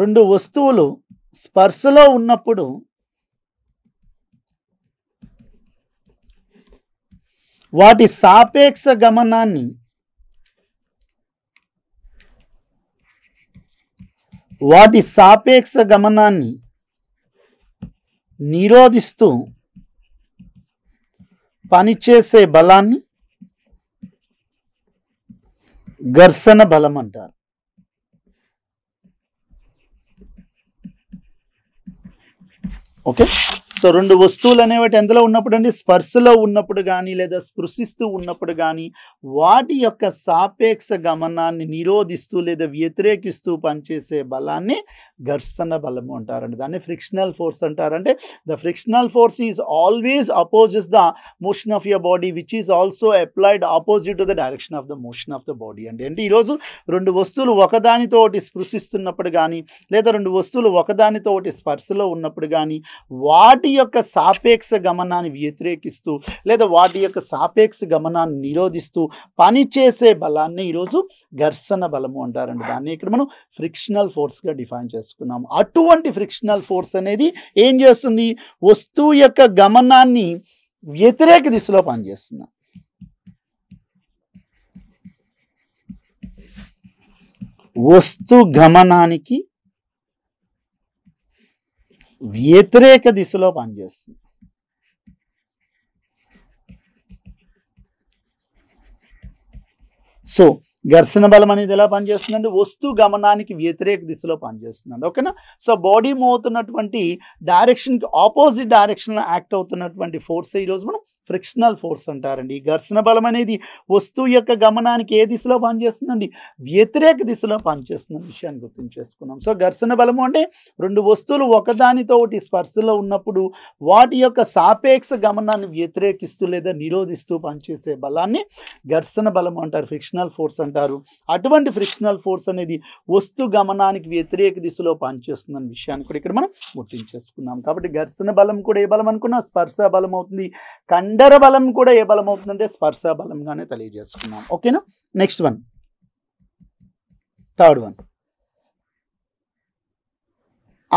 రెండు వస్తువులు స్పర్శలో ఉన్నప్పుడు వాటి సాపేక్ష గమనాన్ని వాటి సాపేక్ష గమనాన్ని నిరోధిస్తూ పనిచేసే బలాన్ని ఘర్షణ బలం అంటారు ఓకే సో రెండు వస్తువులు అనేవి ఎంతలో ఉన్నప్పుడు అండి స్పర్శలో ఉన్నప్పుడు కానీ లేదా స్పృశిస్తూ ఉన్నప్పుడు కానీ వాటి యొక్క సాపేక్ష గమనాన్ని నిరోధిస్తూ లేదా వ్యతిరేకిస్తూ పనిచేసే బలాన్ని ఘర్షణ బలము అంటారండి దాన్ని ఫ్రిక్షనల్ ఫోర్స్ అంటారంటే the frictional force is always opposes the motion of your body which is also applied opposite to the direction of the motion of the body అండి అంటే ఈరోజు రెండు వస్తువులు ఒకదానితోటి స్పృశిస్తున్నప్పుడు కానీ లేదా రెండు వస్తువులు ఒకదానితోటి స్పర్శలో ఉన్నప్పుడు కానీ వాటి వాటి యొక్క సాపేక్ష గమనాన్ని వ్యతిరేకిస్తూ లేదా వాటి యొక్క సాపేక్ష గమనాన్ని నిరోధిస్తూ పనిచేసే బలాన్ని ఈరోజు ఘర్షణ బలము అంటారండి దాన్ని ఇక్కడ మనం ఫ్రిక్షనల్ ఫోర్స్గా డిఫైన్ చేసుకున్నాం అటువంటి ఫ్రిక్షనల్ ఫోర్స్ అనేది ఏం చేస్తుంది వస్తువు యొక్క గమనాన్ని వ్యతిరేక దిశలో పనిచేస్తున్నాం వస్తు గమనానికి వ్యతిరేక దిశలో పనిచేస్తుంది సో ఘర్షణ బలం అనేది ఎలా పనిచేస్తుందండి వస్తు గమనానికి వ్యతిరేక దిశలో పనిచేస్తుందండి ఓకేనా సో బాడీ మూవ్ అవుతున్నటువంటి డైరెక్షన్కి ఆపోజిట్ డైరెక్షన్లో యాక్ట్ అవుతున్నటువంటి ఫోర్స్ ఈరోజు మనం ఫ్రిక్షనల్ ఫోర్స్ అంటారండి ఘర్షణ బలం అనేది వస్తువు యొక్క గమనానికి ఏ దిశలో పనిచేస్తుందండి వ్యతిరేక దిశలో పనిచేస్తున్న విషయాన్ని గుర్తు చేసుకున్నాం సో ఘర్షణ బలము అంటే రెండు వస్తువులు ఒకదానితో ఒకటి స్పర్శలో ఉన్నప్పుడు వాటి యొక్క సాపేక్ష గమనాన్ని వ్యతిరేకిస్తూ లేదా నిరోధిస్తూ పనిచేసే బలాన్ని ఘర్షణ బలము అంటారు ఫ్రిక్షనల్ ఫోర్స్ అంటారు అటువంటి ఫ్రిక్షనల్ ఫోర్స్ అనేది వస్తు గమనానికి వ్యతిరేక దిశలో పనిచేస్తుందన్న విషయాన్ని కూడా ఇక్కడ మనం గుర్తించేసుకున్నాం కాబట్టి ఘర్షణ బలం కూడా ఏ బలం అనుకున్నా స్పర్శ బలం అవుతుంది కన్ కండర బలం కూడా ఏ బలం అవుతుందంటే స్పర్శ బలంగానే తెలియజేసుకున్నాం ఓకేనా నెక్స్ట్ వన్ థర్డ్ వన్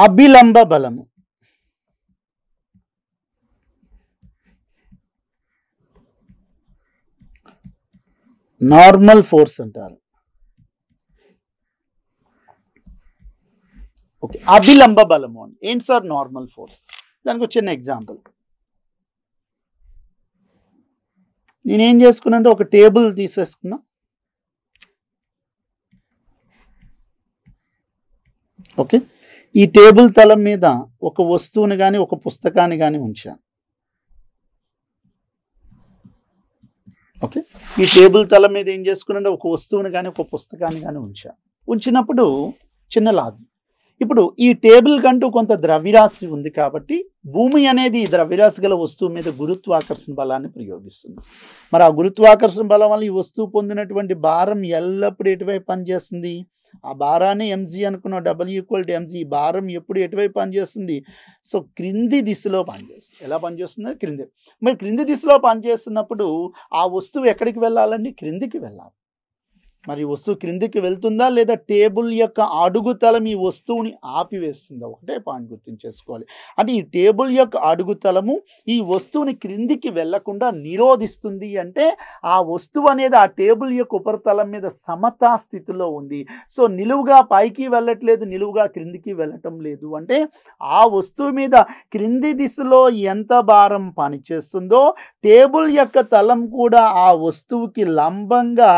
అభిలంబ బలము నార్మల్ ఫోర్స్ అంటారు ఓకే అభిలంబ బలము ఏంటి సార్ నార్మల్ ఫోర్స్ దానికి వచ్చిన ఎగ్జాంపుల్ నేనేం చేసుకున్నానంటే ఒక టేబుల్ తీసేసుకున్నా ఓకే ఈ టేబుల్ తలం మీద ఒక వస్తువుని కానీ ఒక పుస్తకాన్ని కానీ ఉంచాను ఓకే ఈ టేబుల్ తలం మీద ఏం చేసుకున్నాంటే ఒక వస్తువుని కానీ ఒక పుస్తకాన్ని కానీ ఉంచాను ఉంచినప్పుడు చిన్న లాజిక్ ఇప్పుడు ఈ టేబుల్ కంటూ కొంత ద్రవ్యరాశి ఉంది కాబట్టి భూమి అనేది ద్రవ్యరాశి గల వస్తువు మీద గురుత్వాకర్షణ బలాన్ని ప్రయోగిస్తుంది మరి ఆ గురుత్వాకర్షణ బలం వల్ల ఈ వస్తువు పొందినటువంటి భారం ఎల్లప్పుడూ ఎటువైపు పనిచేస్తుంది ఆ భారాన్ని ఎంజీ అనుకున్న డబల్ ఈక్వల్ టు ఎంజీ భారం ఎప్పుడు ఎటువైపు పనిచేస్తుంది సో క్రింది దిశలో పనిచేస్తుంది ఎలా పనిచేస్తుంది క్రింది మరి క్రింది దిశలో పనిచేస్తున్నప్పుడు ఆ వస్తువు ఎక్కడికి వెళ్ళాలండి క్రిందికి వెళ్ళాలి మరి వస్తువు క్రిందికి వెళ్తుందా లేదా టేబుల్ యొక్క అడుగుతల మీ వస్తువుని ఆపివేస్తుందా ఒకటే పాయింట్ గుర్తించేసుకోవాలి అంటే ఈ టేబుల్ యొక్క అడుగుతలము ఈ వస్తువుని క్రిందికి వెళ్లకుండా నిరోధిస్తుంది అంటే ఆ వస్తువు అనేది ఆ టేబుల్ యొక్క ఉపరితలం మీద సమతా స్థితిలో ఉంది సో నిలువుగా పైకి వెళ్ళట్లేదు నిలువుగా క్రిందికి వెళ్ళటం లేదు అంటే ఆ వస్తువు మీద క్రింది దిశలో ఎంత భారం పనిచేస్తుందో టేబుల్ యొక్క తలం కూడా ఆ వస్తువుకి లంబంగా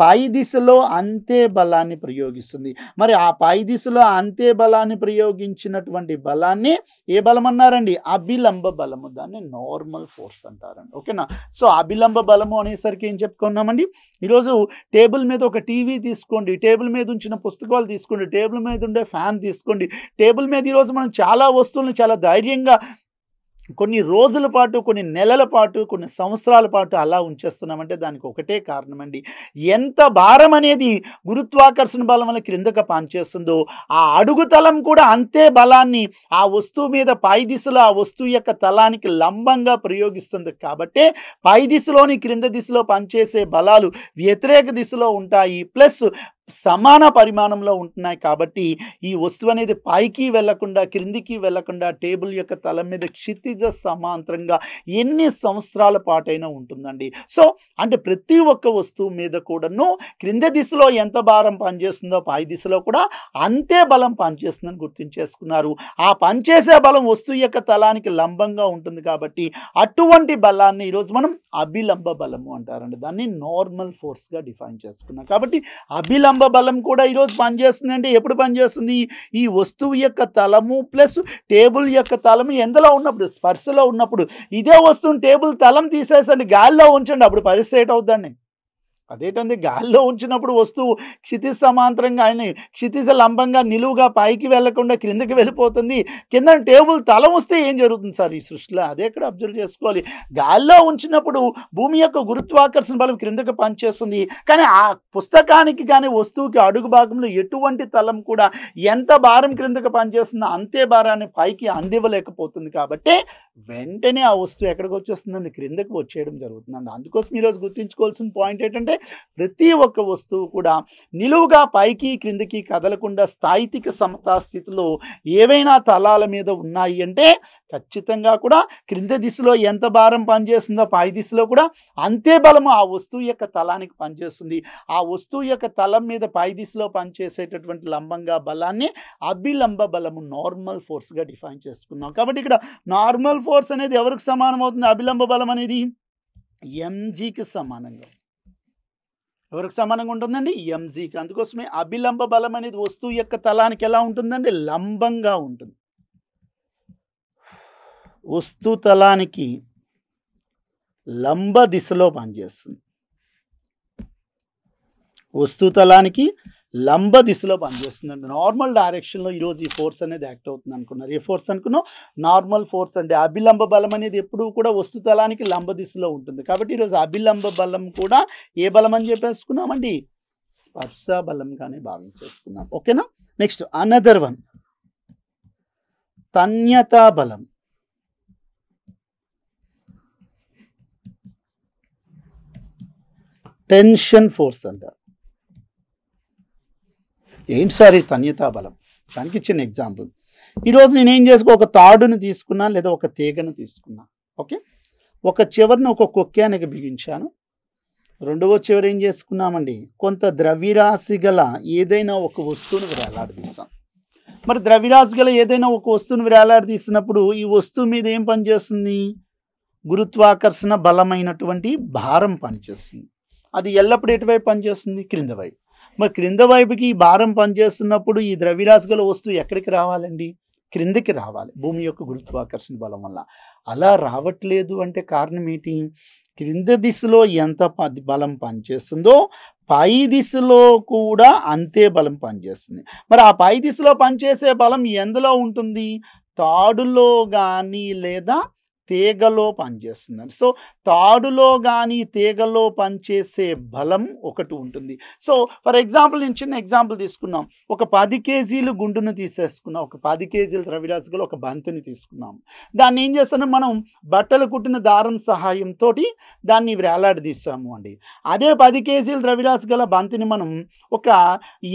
పై దిశలో అంతే బలాన్ని ప్రయోగిస్తుంది మరి ఆ పై దిశలో అంతే బలాన్ని ప్రయోగించినటువంటి బలాన్ని ఏ బలం అన్నారండి అభిలంబ బలము దాన్ని నార్మల్ ఫోర్స్ అంటారండి ఓకేనా సో అభిలంబ బలము అనేసరికి ఏం చెప్పుకున్నామండి ఈరోజు టేబుల్ మీద ఒక టీవీ తీసుకోండి టేబుల్ మీద ఉంచిన పుస్తకాలు తీసుకోండి టేబుల్ మీద ఉండే ఫ్యాన్ తీసుకోండి టేబుల్ మీద ఈరోజు మనం చాలా వస్తువులను చాలా ధైర్యంగా కొన్ని రోజుల పాటు కొన్ని నెలల పాటు కొన్ని సంవత్సరాల పాటు అలా ఉంచేస్తున్నామంటే దానికి ఒకటే కారణం అండి ఎంత భారం అనేది గురుత్వాకర్షణ బలం వల్ల క్రిందక పనిచేస్తుందో ఆ అడుగు తలం కూడా అంతే బలాన్ని ఆ వస్తువు మీద పై దిశలో ఆ వస్తువు యొక్క తలానికి లంబంగా ప్రయోగిస్తుంది కాబట్టి పై దిశలోని క్రింద దిశలో పనిచేసే బలాలు వ్యతిరేక దిశలో ఉంటాయి ప్లస్ సమాన పరిమాణంలో ఉంటున్నాయి కాబట్టి ఈ వస్తువు అనేది పైకి వెళ్లకుండా క్రిందికి వెళ్లకుండా టేబుల్ యొక్క తల మీద క్షితిజ సమాంతరంగా ఎన్ని సంవత్సరాల పాటైనా ఉంటుందండి సో అంటే ప్రతి ఒక్క వస్తువు మీద కూడాను క్రింద దిశలో ఎంత భారం పనిచేస్తుందో పై దిశలో కూడా అంతే బలం పనిచేస్తుందని గుర్తించేసుకున్నారు ఆ పనిచేసే బలం వస్తువు యొక్క తలానికి లంబంగా ఉంటుంది కాబట్టి అటువంటి బలాన్ని ఈరోజు మనం అభిలంబ బలము అంటారండి దాన్ని నార్మల్ ఫోర్స్గా డిఫైన్ చేసుకున్నాం కాబట్టి అభిలంబ కుటుంబ బలం కూడా ఈరోజు పనిచేస్తుంది అంటే ఎప్పుడు పనిచేస్తుంది ఈ వస్తువు యొక్క తలము ప్లస్ టేబుల్ యొక్క తలము ఎందులో ఉన్నప్పుడు స్పర్శలో ఉన్నప్పుడు ఇదే వస్తువుని టేబుల్ తలం తీసేసండి గాలిలో ఉంచండి అప్పుడు పరిస్థితి అవుతుందండి అదేటంది గాల్లో ఉంచినప్పుడు వస్తువు క్షితి సమాంతరంగా ఆయన క్షితిజ లంబంగా నిలువుగా పైకి వెళ్లకుండా క్రిందకి వెళ్ళిపోతుంది కింద టేబుల్ తల వస్తే ఏం జరుగుతుంది సార్ ఈ సృష్టిలో అదే ఇక్కడ అబ్జర్వ్ చేసుకోవాలి గాల్లో ఉంచినప్పుడు భూమి యొక్క గురుత్వాకర్షణ బలం క్రిందకి పనిచేస్తుంది కానీ ఆ పుస్తకానికి కానీ వస్తువుకి అడుగు భాగంలో ఎటువంటి తలం కూడా ఎంత భారం క్రిందకి పనిచేస్తుందో అంతే భారాన్ని పైకి అందివ్వలేకపోతుంది కాబట్టి వెంటనే ఆ వస్తువు ఎక్కడికి వచ్చేస్తుందండి క్రిందకు వచ్చేయడం జరుగుతుందండి అందుకోసం ఈరోజు గుర్తుంచుకోవాల్సిన పాయింట్ ఏంటంటే ప్రతి ఒక్క వస్తువు కూడా నిలువుగా పైకి క్రిందికి కదలకుండా స్థాయితిక సమతా స్థితిలో ఏవైనా తలాల మీద ఉన్నాయి అంటే ఖచ్చితంగా కూడా క్రింద దిశలో ఎంత భారం పనిచేస్తుందో పై దిశలో కూడా అంతే బలము ఆ వస్తువు యొక్క తలానికి పనిచేస్తుంది ఆ వస్తువు యొక్క తలం మీద పై దిశలో పనిచేసేటటువంటి లంబంగా బలాన్ని అభిలంబ బలము నార్మల్ ఫోర్స్గా డిఫైన్ చేసుకున్నాం కాబట్టి ఇక్కడ నార్మల్ ఫోర్స్ ఫోర్స్ అనేది ఎవరికి సమానం అవుతుంది అభిలంబ బలం అనేది ఎంజీకి సమానంగా ఎవరికి సమానంగా ఉంటుందండి ఎంజీకి అందుకోసమే అభిలంబ బలం అనేది వస్తువు యొక్క తలానికి ఎలా ఉంటుందండి లంబంగా ఉంటుంది వస్తు తలానికి లంబ దిశలో పనిచేస్తుంది వస్తు తలానికి లంబ దిశలో పనిచేస్తుందండి నార్మల్ డైరెక్షన్లో ఈరోజు ఈ ఫోర్స్ అనేది యాక్ట్ అవుతుంది అనుకున్నారు ఏ ఫోర్స్ అనుకున్నాం నార్మల్ ఫోర్స్ అండి అభిలంబ బలం అనేది ఎప్పుడూ కూడా వస్తుతలానికి లంబ దిశలో ఉంటుంది కాబట్టి ఈరోజు అభిలంబ బలం కూడా ఏ బలం అని చెప్పేసుకున్నామండి స్పర్శ బలంగానే భావించేసుకున్నాం ఓకేనా నెక్స్ట్ అనదర్ వన్ తన్యతా బలం టెన్షన్ ఫోర్స్ అంటారు ఏంటి సార్ ఈ బలం దానికి ఇచ్చిన ఎగ్జాంపుల్ ఈరోజు నేను ఏం చేసుకో ఒక తాడుని తీసుకున్నా లేదా ఒక తీగను తీసుకున్నా ఓకే ఒక చివరిని ఒక కొక్కానికి బిగించాను రెండవ చివరి ఏం చేసుకున్నామండి కొంత ద్రవ్యరాశి గల ఏదైనా ఒక వస్తువును వేలాడదీస్తాం మరి ద్రవ్యరాశి గల ఏదైనా ఒక వస్తువును వేలాడదీసినప్పుడు ఈ వస్తువు మీద ఏం పనిచేస్తుంది గురుత్వాకర్షణ బలమైనటువంటి భారం పనిచేస్తుంది అది ఎల్లప్పుడూ ఎటువైపు పనిచేస్తుంది క్రింద వైపు మరి క్రింద వైపుకి ఈ భారం పనిచేస్తున్నప్పుడు ఈ ద్రవ్యరాశి గల వస్తువు ఎక్కడికి రావాలండి క్రిందకి రావాలి భూమి యొక్క గురుత్వాకర్షణ బలం వల్ల అలా రావట్లేదు అంటే కారణం ఏంటి క్రింద దిశలో ఎంత బలం పనిచేస్తుందో పై దిశలో కూడా అంతే బలం పనిచేస్తుంది మరి ఆ పై దిశలో పనిచేసే బలం ఎందులో ఉంటుంది తాడులో కానీ లేదా తీగలో పనిచేస్తుందండి సో తాడులో కానీ తీగలో పనిచేసే బలం ఒకటి ఉంటుంది సో ఫర్ ఎగ్జాంపుల్ నేను చిన్న ఎగ్జాంపుల్ తీసుకున్నాం ఒక పది కేజీలు గుండును తీసేసుకున్నాం ఒక పది కేజీలు రవిరాసుగలు ఒక బంతిని తీసుకున్నాం దాన్ని ఏం చేస్తాను మనం బట్టలు కుట్టిన దారం సహాయంతో దాన్ని వేలాడదీసాము అండి అదే పది కేజీలు ద్రవిరాసు గల బంతిని మనం ఒక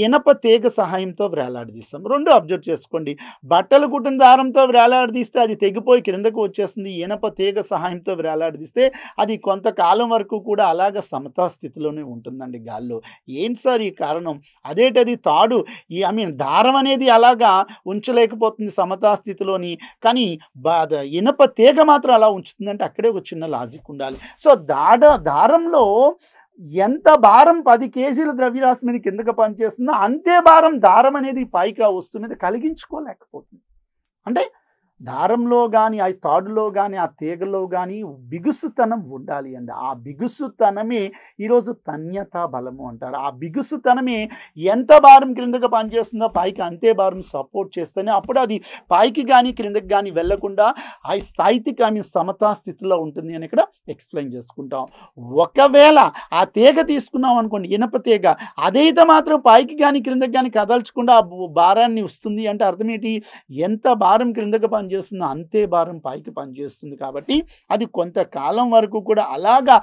ఇనప తీగ సహాయంతో వేలాడదీస్తాం రెండు అబ్జర్వ్ చేసుకోండి బట్టలు కుట్టిన దారంతో వేలాడదీస్తే అది తెగిపోయి క్రిందకు వచ్చేస్తుంది ఇనప తీగ సహాయంతో వేలాడదీస్తే అది కొంతకాలం వరకు కూడా అలాగ సమతా స్థితిలోనే ఉంటుందండి గాల్లో ఏంటి సార్ ఈ కారణం అదేటది తాడు ఈ ఐ మీన్ దారం అనేది అలాగా ఉంచలేకపోతుంది సమతా స్థితిలోని కానీ బా ఇనప తీగ మాత్రం అలా ఉంచుతుందంటే అక్కడే ఒక చిన్న లాజిక్ ఉండాలి సో దాడ దారంలో ఎంత భారం పది కేజీల ద్రవ్యరాశి మీద కిందకి పనిచేస్తుందో అంతే భారం దారం అనేది వస్తువు మీద కలిగించుకోలేకపోతుంది అంటే దారంలో కానీ ఆ తాడులో కానీ ఆ తీగలో కానీ బిగుసుతనం ఉండాలి అండి ఆ బిగుసుతనమే ఈరోజు తన్యత బలము అంటారు ఆ బిగుసుతనమే ఎంత భారం క్రిందకు పనిచేస్తుందో పైకి అంతే భారం సపోర్ట్ చేస్తేనే అప్పుడు అది పైకి కానీ క్రిందకి కానీ వెళ్లకుండా ఆ స్థాయికి ఆమె సమతా స్థితిలో ఉంటుంది అని ఇక్కడ ఎక్స్ప్లెయిన్ చేసుకుంటాం ఒకవేళ ఆ తీగ తీసుకున్నాం అనుకోండి ఇనప తీగ అదైతే మాత్రం పైకి కానీ క్రిందకు కానీ కదల్చకుండా ఆ భారాన్ని వస్తుంది అంటే అర్థం ఏంటి ఎంత భారం క్రిందకు పని పనిచేస్తుందో అంతే భారం పైకి పనిచేస్తుంది కాబట్టి అది కొంతకాలం వరకు కూడా అలాగా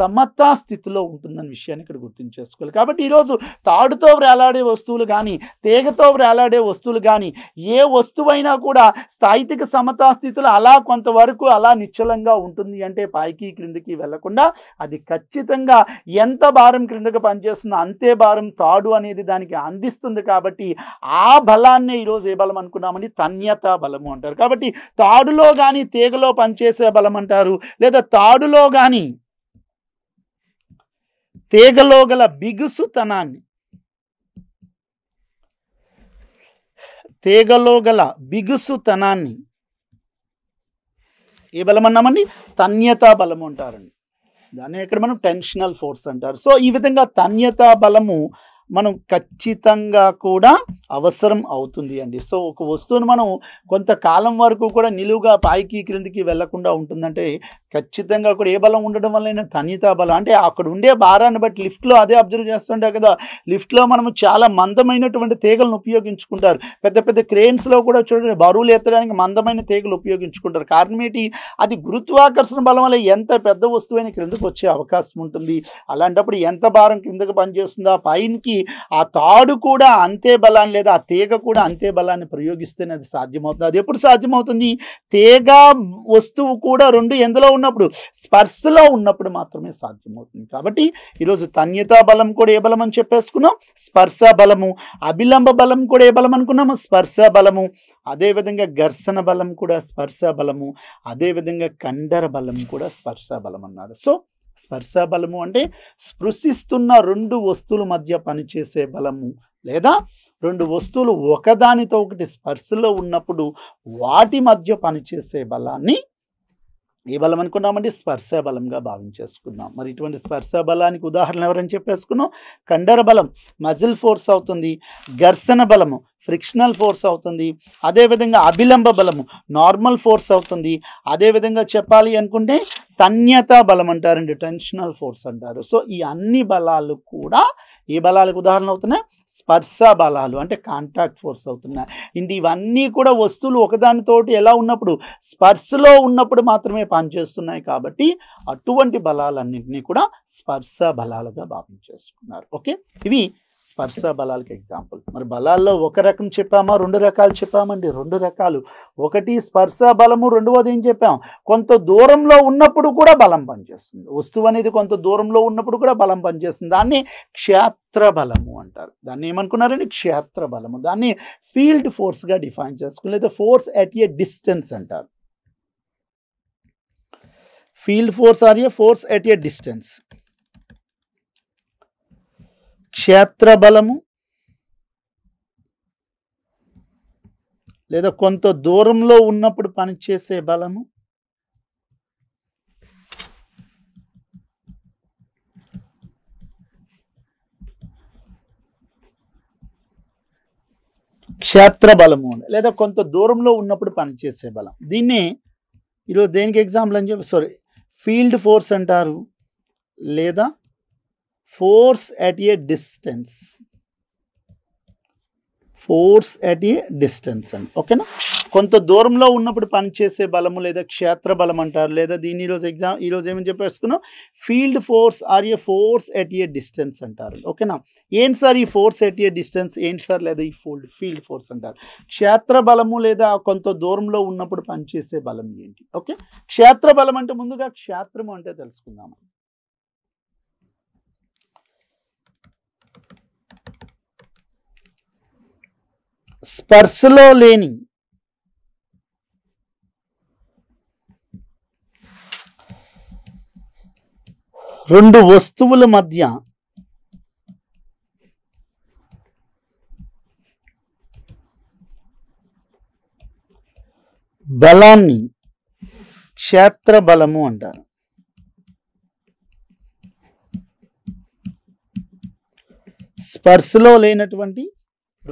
సమతా స్థితిలో ఉంటుందన్న విషయాన్ని ఇక్కడ గుర్తించేసుకోవాలి కాబట్టి ఈరోజు తాడుతో వేలాడే వస్తువులు కానీ తీగతో వేలాడే వస్తువులు కానీ ఏ వస్తువైనా కూడా స్థాయితిక సమతా స్థితిలో అలా కొంతవరకు అలా నిశ్చలంగా ఉంటుంది అంటే పైకి క్రిందికి వెళ్లకుండా అది ఖచ్చితంగా ఎంత భారం క్రిందకు పనిచేస్తుందో అంతే భారం తాడు అనేది దానికి అందిస్తుంది కాబట్టి ఆ బలాన్నే ఈరోజు ఏ బలం అనుకున్నామని తన్యత బలము అంటారు కాబట్టి తాడులో కానీ తీగలో పనిచేసే బలం అంటారు లేదా తాడులో కానీ తీగలో గల బిగుసుతనాన్ని తీగలో గల బిగుసుతనాన్ని ఏ బలం అన్నామండి తన్యతా బలము అంటారండి దాన్ని ఇక్కడ మనం టెన్షనల్ ఫోర్స్ అంటారు సో ఈ విధంగా తన్యతా బలము మనం ఖచ్చితంగా కూడా అవసరం అవుతుంది అండి సో ఒక వస్తువును మనం కొంతకాలం వరకు కూడా నిలువుగా పైకి క్రిందికి వెళ్లకుండా ఉంటుందంటే ఖచ్చితంగా కూడా ఏ బలం ఉండడం వల్లనే తనితా బలం అంటే అక్కడ ఉండే భారాన్ని బట్టి లిఫ్ట్లో అదే అబ్జర్వ్ చేస్తుంటే కదా లిఫ్ట్లో మనము చాలా మందమైనటువంటి తీగలను ఉపయోగించుకుంటారు పెద్ద పెద్ద క్రేన్స్లో కూడా చూడండి బరువులు ఎత్తడానికి మందమైన తీగలు ఉపయోగించుకుంటారు కారణం ఏంటి అది గురుత్వాకర్షణ బలం వల్ల ఎంత పెద్ద వస్తువైన క్రిందకు వచ్చే అవకాశం ఉంటుంది అలాంటప్పుడు ఎంత భారం క్రిందకు పనిచేస్తుందో ఆ పైనకి ఆ తాడు కూడా అంతే బలాన్ని లేదా ఆ తీగ కూడా అంతే బలాన్ని ప్రయోగిస్తేనే అది సాధ్యమవుతుంది అది ఎప్పుడు సాధ్యమవుతుంది తీగ వస్తువు కూడా రెండు ఎందులో ఉన్నప్పుడు స్పర్శలో ఉన్నప్పుడు మాత్రమే సాధ్యమవుతుంది కాబట్టి ఈరోజు తన్యతా బలం కూడా ఏ బలం అని చెప్పేసుకున్నాం స్పర్శ బలము అభిలంబ బలం కూడా ఏ బలం అనుకున్నాము స్పర్శ బలము అదేవిధంగా ఘర్షణ బలం కూడా స్పర్శ బలము అదేవిధంగా కండర బలం కూడా స్పర్శ బలం అన్నారు సో స్పర్శ బలము అంటే స్పృశిస్తున్న రెండు వస్తువుల మధ్య పనిచేసే బలము లేదా రెండు వస్తువులు ఒకదానితో ఒకటి స్పర్శలో ఉన్నప్పుడు వాటి మధ్య పనిచేసే బలాన్ని ఏ బలం అనుకున్నామండి స్పర్శ బలంగా భావించేసుకున్నాం మరి ఇటువంటి స్పర్శ బలానికి ఉదాహరణ ఎవరని చెప్పేసుకున్నాం కండర బలం మజిల్ ఫోర్స్ అవుతుంది ఘర్షణ బలము ఫ్రిక్షనల్ ఫోర్స్ అవుతుంది అదేవిధంగా అభిలంబ బలము నార్మల్ ఫోర్స్ అవుతుంది అదేవిధంగా చెప్పాలి అనుకుంటే తన్యత బలం అంటారండి టెన్షనల్ ఫోర్స్ అంటారు సో ఈ అన్ని బలాలు కూడా ఏ బలాలకు ఉదాహరణ అవుతున్నాయి స్పర్శ బలాలు అంటే కాంటాక్ట్ ఫోర్స్ అవుతున్నాయి ఇంటి ఇవన్నీ కూడా వస్తువులు ఒకదానితోటి ఎలా ఉన్నప్పుడు స్పర్శలో ఉన్నప్పుడు మాత్రమే పనిచేస్తున్నాయి కాబట్టి అటువంటి బలాలన్నింటినీ కూడా స్పర్శ బలాలుగా భావించేసుకున్నారు ఓకే ఇవి స్పర్శ బలాలకి ఎగ్జాంపుల్ మరి బలాల్లో ఒక రకం చెప్పామా రెండు రకాలు చెప్పామండి రెండు రకాలు ఒకటి స్పర్శ బలము రెండవది ఏం చెప్పాం కొంత దూరంలో ఉన్నప్పుడు కూడా బలం పనిచేస్తుంది వస్తువు అనేది కొంత దూరంలో ఉన్నప్పుడు కూడా బలం పనిచేస్తుంది దాన్ని క్షేత్ర బలము అంటారు దాన్ని ఏమనుకున్నారని క్షేత్ర బలము దాన్ని ఫీల్డ్ ఫోర్స్గా డిఫైన్ చేసుకుని లేదా ఫోర్స్ ఎట్ ఏ డిస్టెన్స్ అంటారు field force or a force at a distance క్షేత్ర బలము లేదా కొంత దూరంలో ఉన్నప్పుడు పనిచేసే బలము క్షేత్ర బలము లేదా కొంత దూరంలో ఉన్నప్పుడు పనిచేసే బలం దీన్ని ఈరోజు దేనికి ఎగ్జాంపుల్ అని చెప్పి సారీ ఫీల్డ్ ఫోర్స్ అంటారు లేదా force at a distance force at a distance అండి ఓకేనా కొంత దూరంలో ఉన్నప్పుడు పనిచేసే బలము లేదా క్షేత్ర బలం అంటారు లేదా దీని ఈరోజు ఎగ్జామ్ ఈరోజు ఏమని చెప్పేసుకున్నాం field force or a force at a distance అంటారు ఓకేనా ఏంటి సార్ ఈ ఫోర్స్ ఎట్ ఏ డిస్టెన్స్ ఏంటి సార్ లేదా ఈ ఫోల్డ్ ఫీల్డ్ ఫోర్స్ అంటారు క్షేత్ర బలము లేదా కొంత దూరంలో ఉన్నప్పుడు పనిచేసే బలం ఏంటి ఓకే క్షేత్ర బలం అంటే ముందుగా క్షేత్రము అంటే తెలుసుకుందాము స్పర్శలో లేని రెండు వస్తువుల మధ్య బలాన్ని క్షేత్ర బలము అంటారు స్పర్శలో లేనటువంటి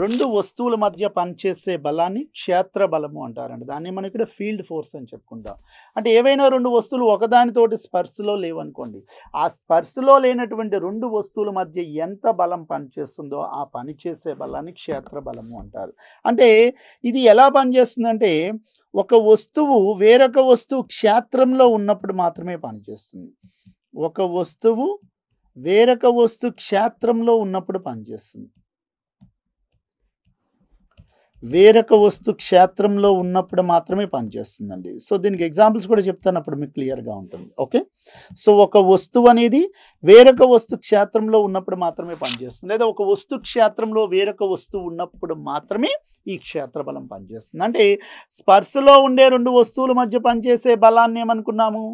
రెండు వస్తువుల మధ్య పనిచేసే బలాన్ని క్షేత్ర బలము అంటారండి దాన్ని మనం ఇక్కడ ఫీల్డ్ ఫోర్స్ అని చెప్పుకుంటాం అంటే ఏవైనా రెండు వస్తువులు ఒకదానితోటి స్పర్శలో లేవనుకోండి ఆ స్పర్శలో లేనటువంటి రెండు వస్తువుల మధ్య ఎంత బలం పనిచేస్తుందో ఆ పనిచేసే బలాన్ని క్షేత్ర బలము అంటారు అంటే ఇది ఎలా పనిచేస్తుందంటే ఒక వస్తువు వేరొక వస్తువు క్షేత్రంలో ఉన్నప్పుడు మాత్రమే పనిచేస్తుంది ఒక వస్తువు వేరొక వస్తువు క్షేత్రంలో ఉన్నప్పుడు పనిచేస్తుంది వేరొక వస్తు క్షేత్రంలో ఉన్నప్పుడు మాత్రమే పనిచేస్తుందండి సో దీనికి ఎగ్జాంపుల్స్ కూడా చెప్తాను అప్పుడు మీకు క్లియర్గా ఉంటుంది ఓకే సో ఒక వస్తువు అనేది వేరొక వస్తు క్షేత్రంలో ఉన్నప్పుడు మాత్రమే పనిచేస్తుంది లేదా ఒక వస్తు క్షేత్రంలో వేరొక వస్తువు ఉన్నప్పుడు మాత్రమే ఈ క్షేత్ర బలం పనిచేస్తుంది అంటే స్పర్శలో ఉండే రెండు వస్తువుల మధ్య పనిచేసే బలాన్ని ఏమనుకున్నాము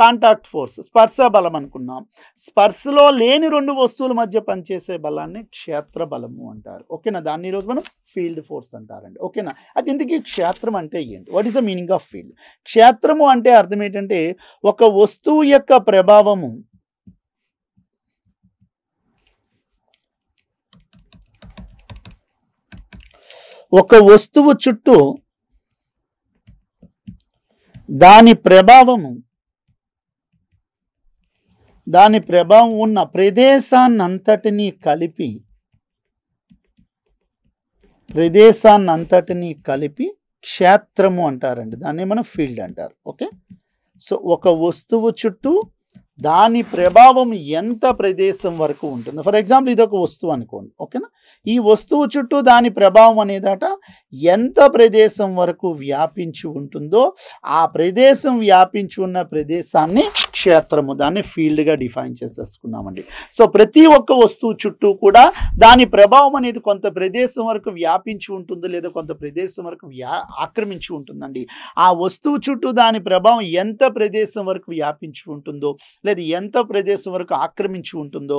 కాంటాక్ట్ ఫోర్స్ స్పర్శ బలం అనుకున్నాం స్పర్శలో లేని రెండు వస్తువుల మధ్య పనిచేసే బలాన్ని క్షేత్ర బలము అంటారు ఓకేనా దాన్ని ఈరోజు మనం ఫీల్డ్ ఫోర్స్ అంటారండి ఓకేనా అది ఇంతకీ క్షేత్రం అంటే ఏంటి what is the meaning of field క్షేత్రము అంటే అర్థం ఏంటంటే ఒక వస్తువు యొక్క ప్రభావము ఒక వస్తువు చుట్టూ దాని ప్రభావము దాని ప్రభావం ఉన్న ప్రదేశాన్నంతటినీ కలిపి ప్రదేశాన్నంతటినీ కలిపి క్షేత్రము అంటారండి దాన్ని మనం ఫీల్డ్ అంటారు ఓకే సో ఒక వస్తువు చుట్టూ దాని ప్రభావం ఎంత ప్రదేశం వరకు ఉంటుంది ఫర్ ఎగ్జాంపుల్ ఇది ఒక వస్తువు అనుకోండి ఓకేనా ఈ వస్తువు చుట్టూ దాని ప్రభావం అనేదట ఎంత ప్రదేశం వరకు వ్యాపించి ఉంటుందో ఆ ప్రదేశం వ్యాపించి ఉన్న ప్రదేశాన్ని క్షేత్రము దాన్ని ఫీల్డ్గా డిఫైన్ చేసేసుకున్నామండి సో ప్రతి ఒక్క వస్తువు చుట్టూ కూడా దాని ప్రభావం అనేది కొంత ప్రదేశం వరకు వ్యాపించి ఉంటుందో లేదా కొంత ప్రదేశం వరకు వ్యా ఆక్రమించి ఉంటుందండి ఆ వస్తువు చుట్టూ దాని ప్రభావం ఎంత ప్రదేశం వరకు వ్యాపించి ఉంటుందో లేదా ఎంత ప్రదేశం వరకు ఆక్రమించి ఉంటుందో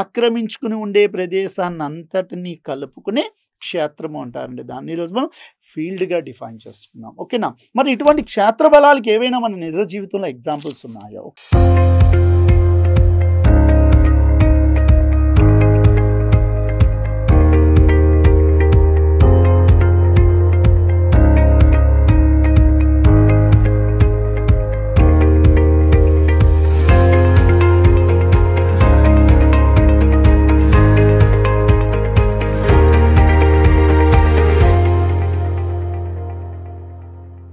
ఆక్రమించుకుని ఉండే ప్రదేశాన్ని అంతటినీ కలుపుకుని క్షేత్రము అంటారండి దాన్ని ఈరోజు మనం ఫీల్డ్గా డిఫైన్ చేస్తున్నాం ఓకేనా మరి ఇటువంటి క్షేత్ర బలాలకు ఏవైనా మన నిజ జీవితంలో ఎగ్జాంపుల్స్ ఉన్నాయో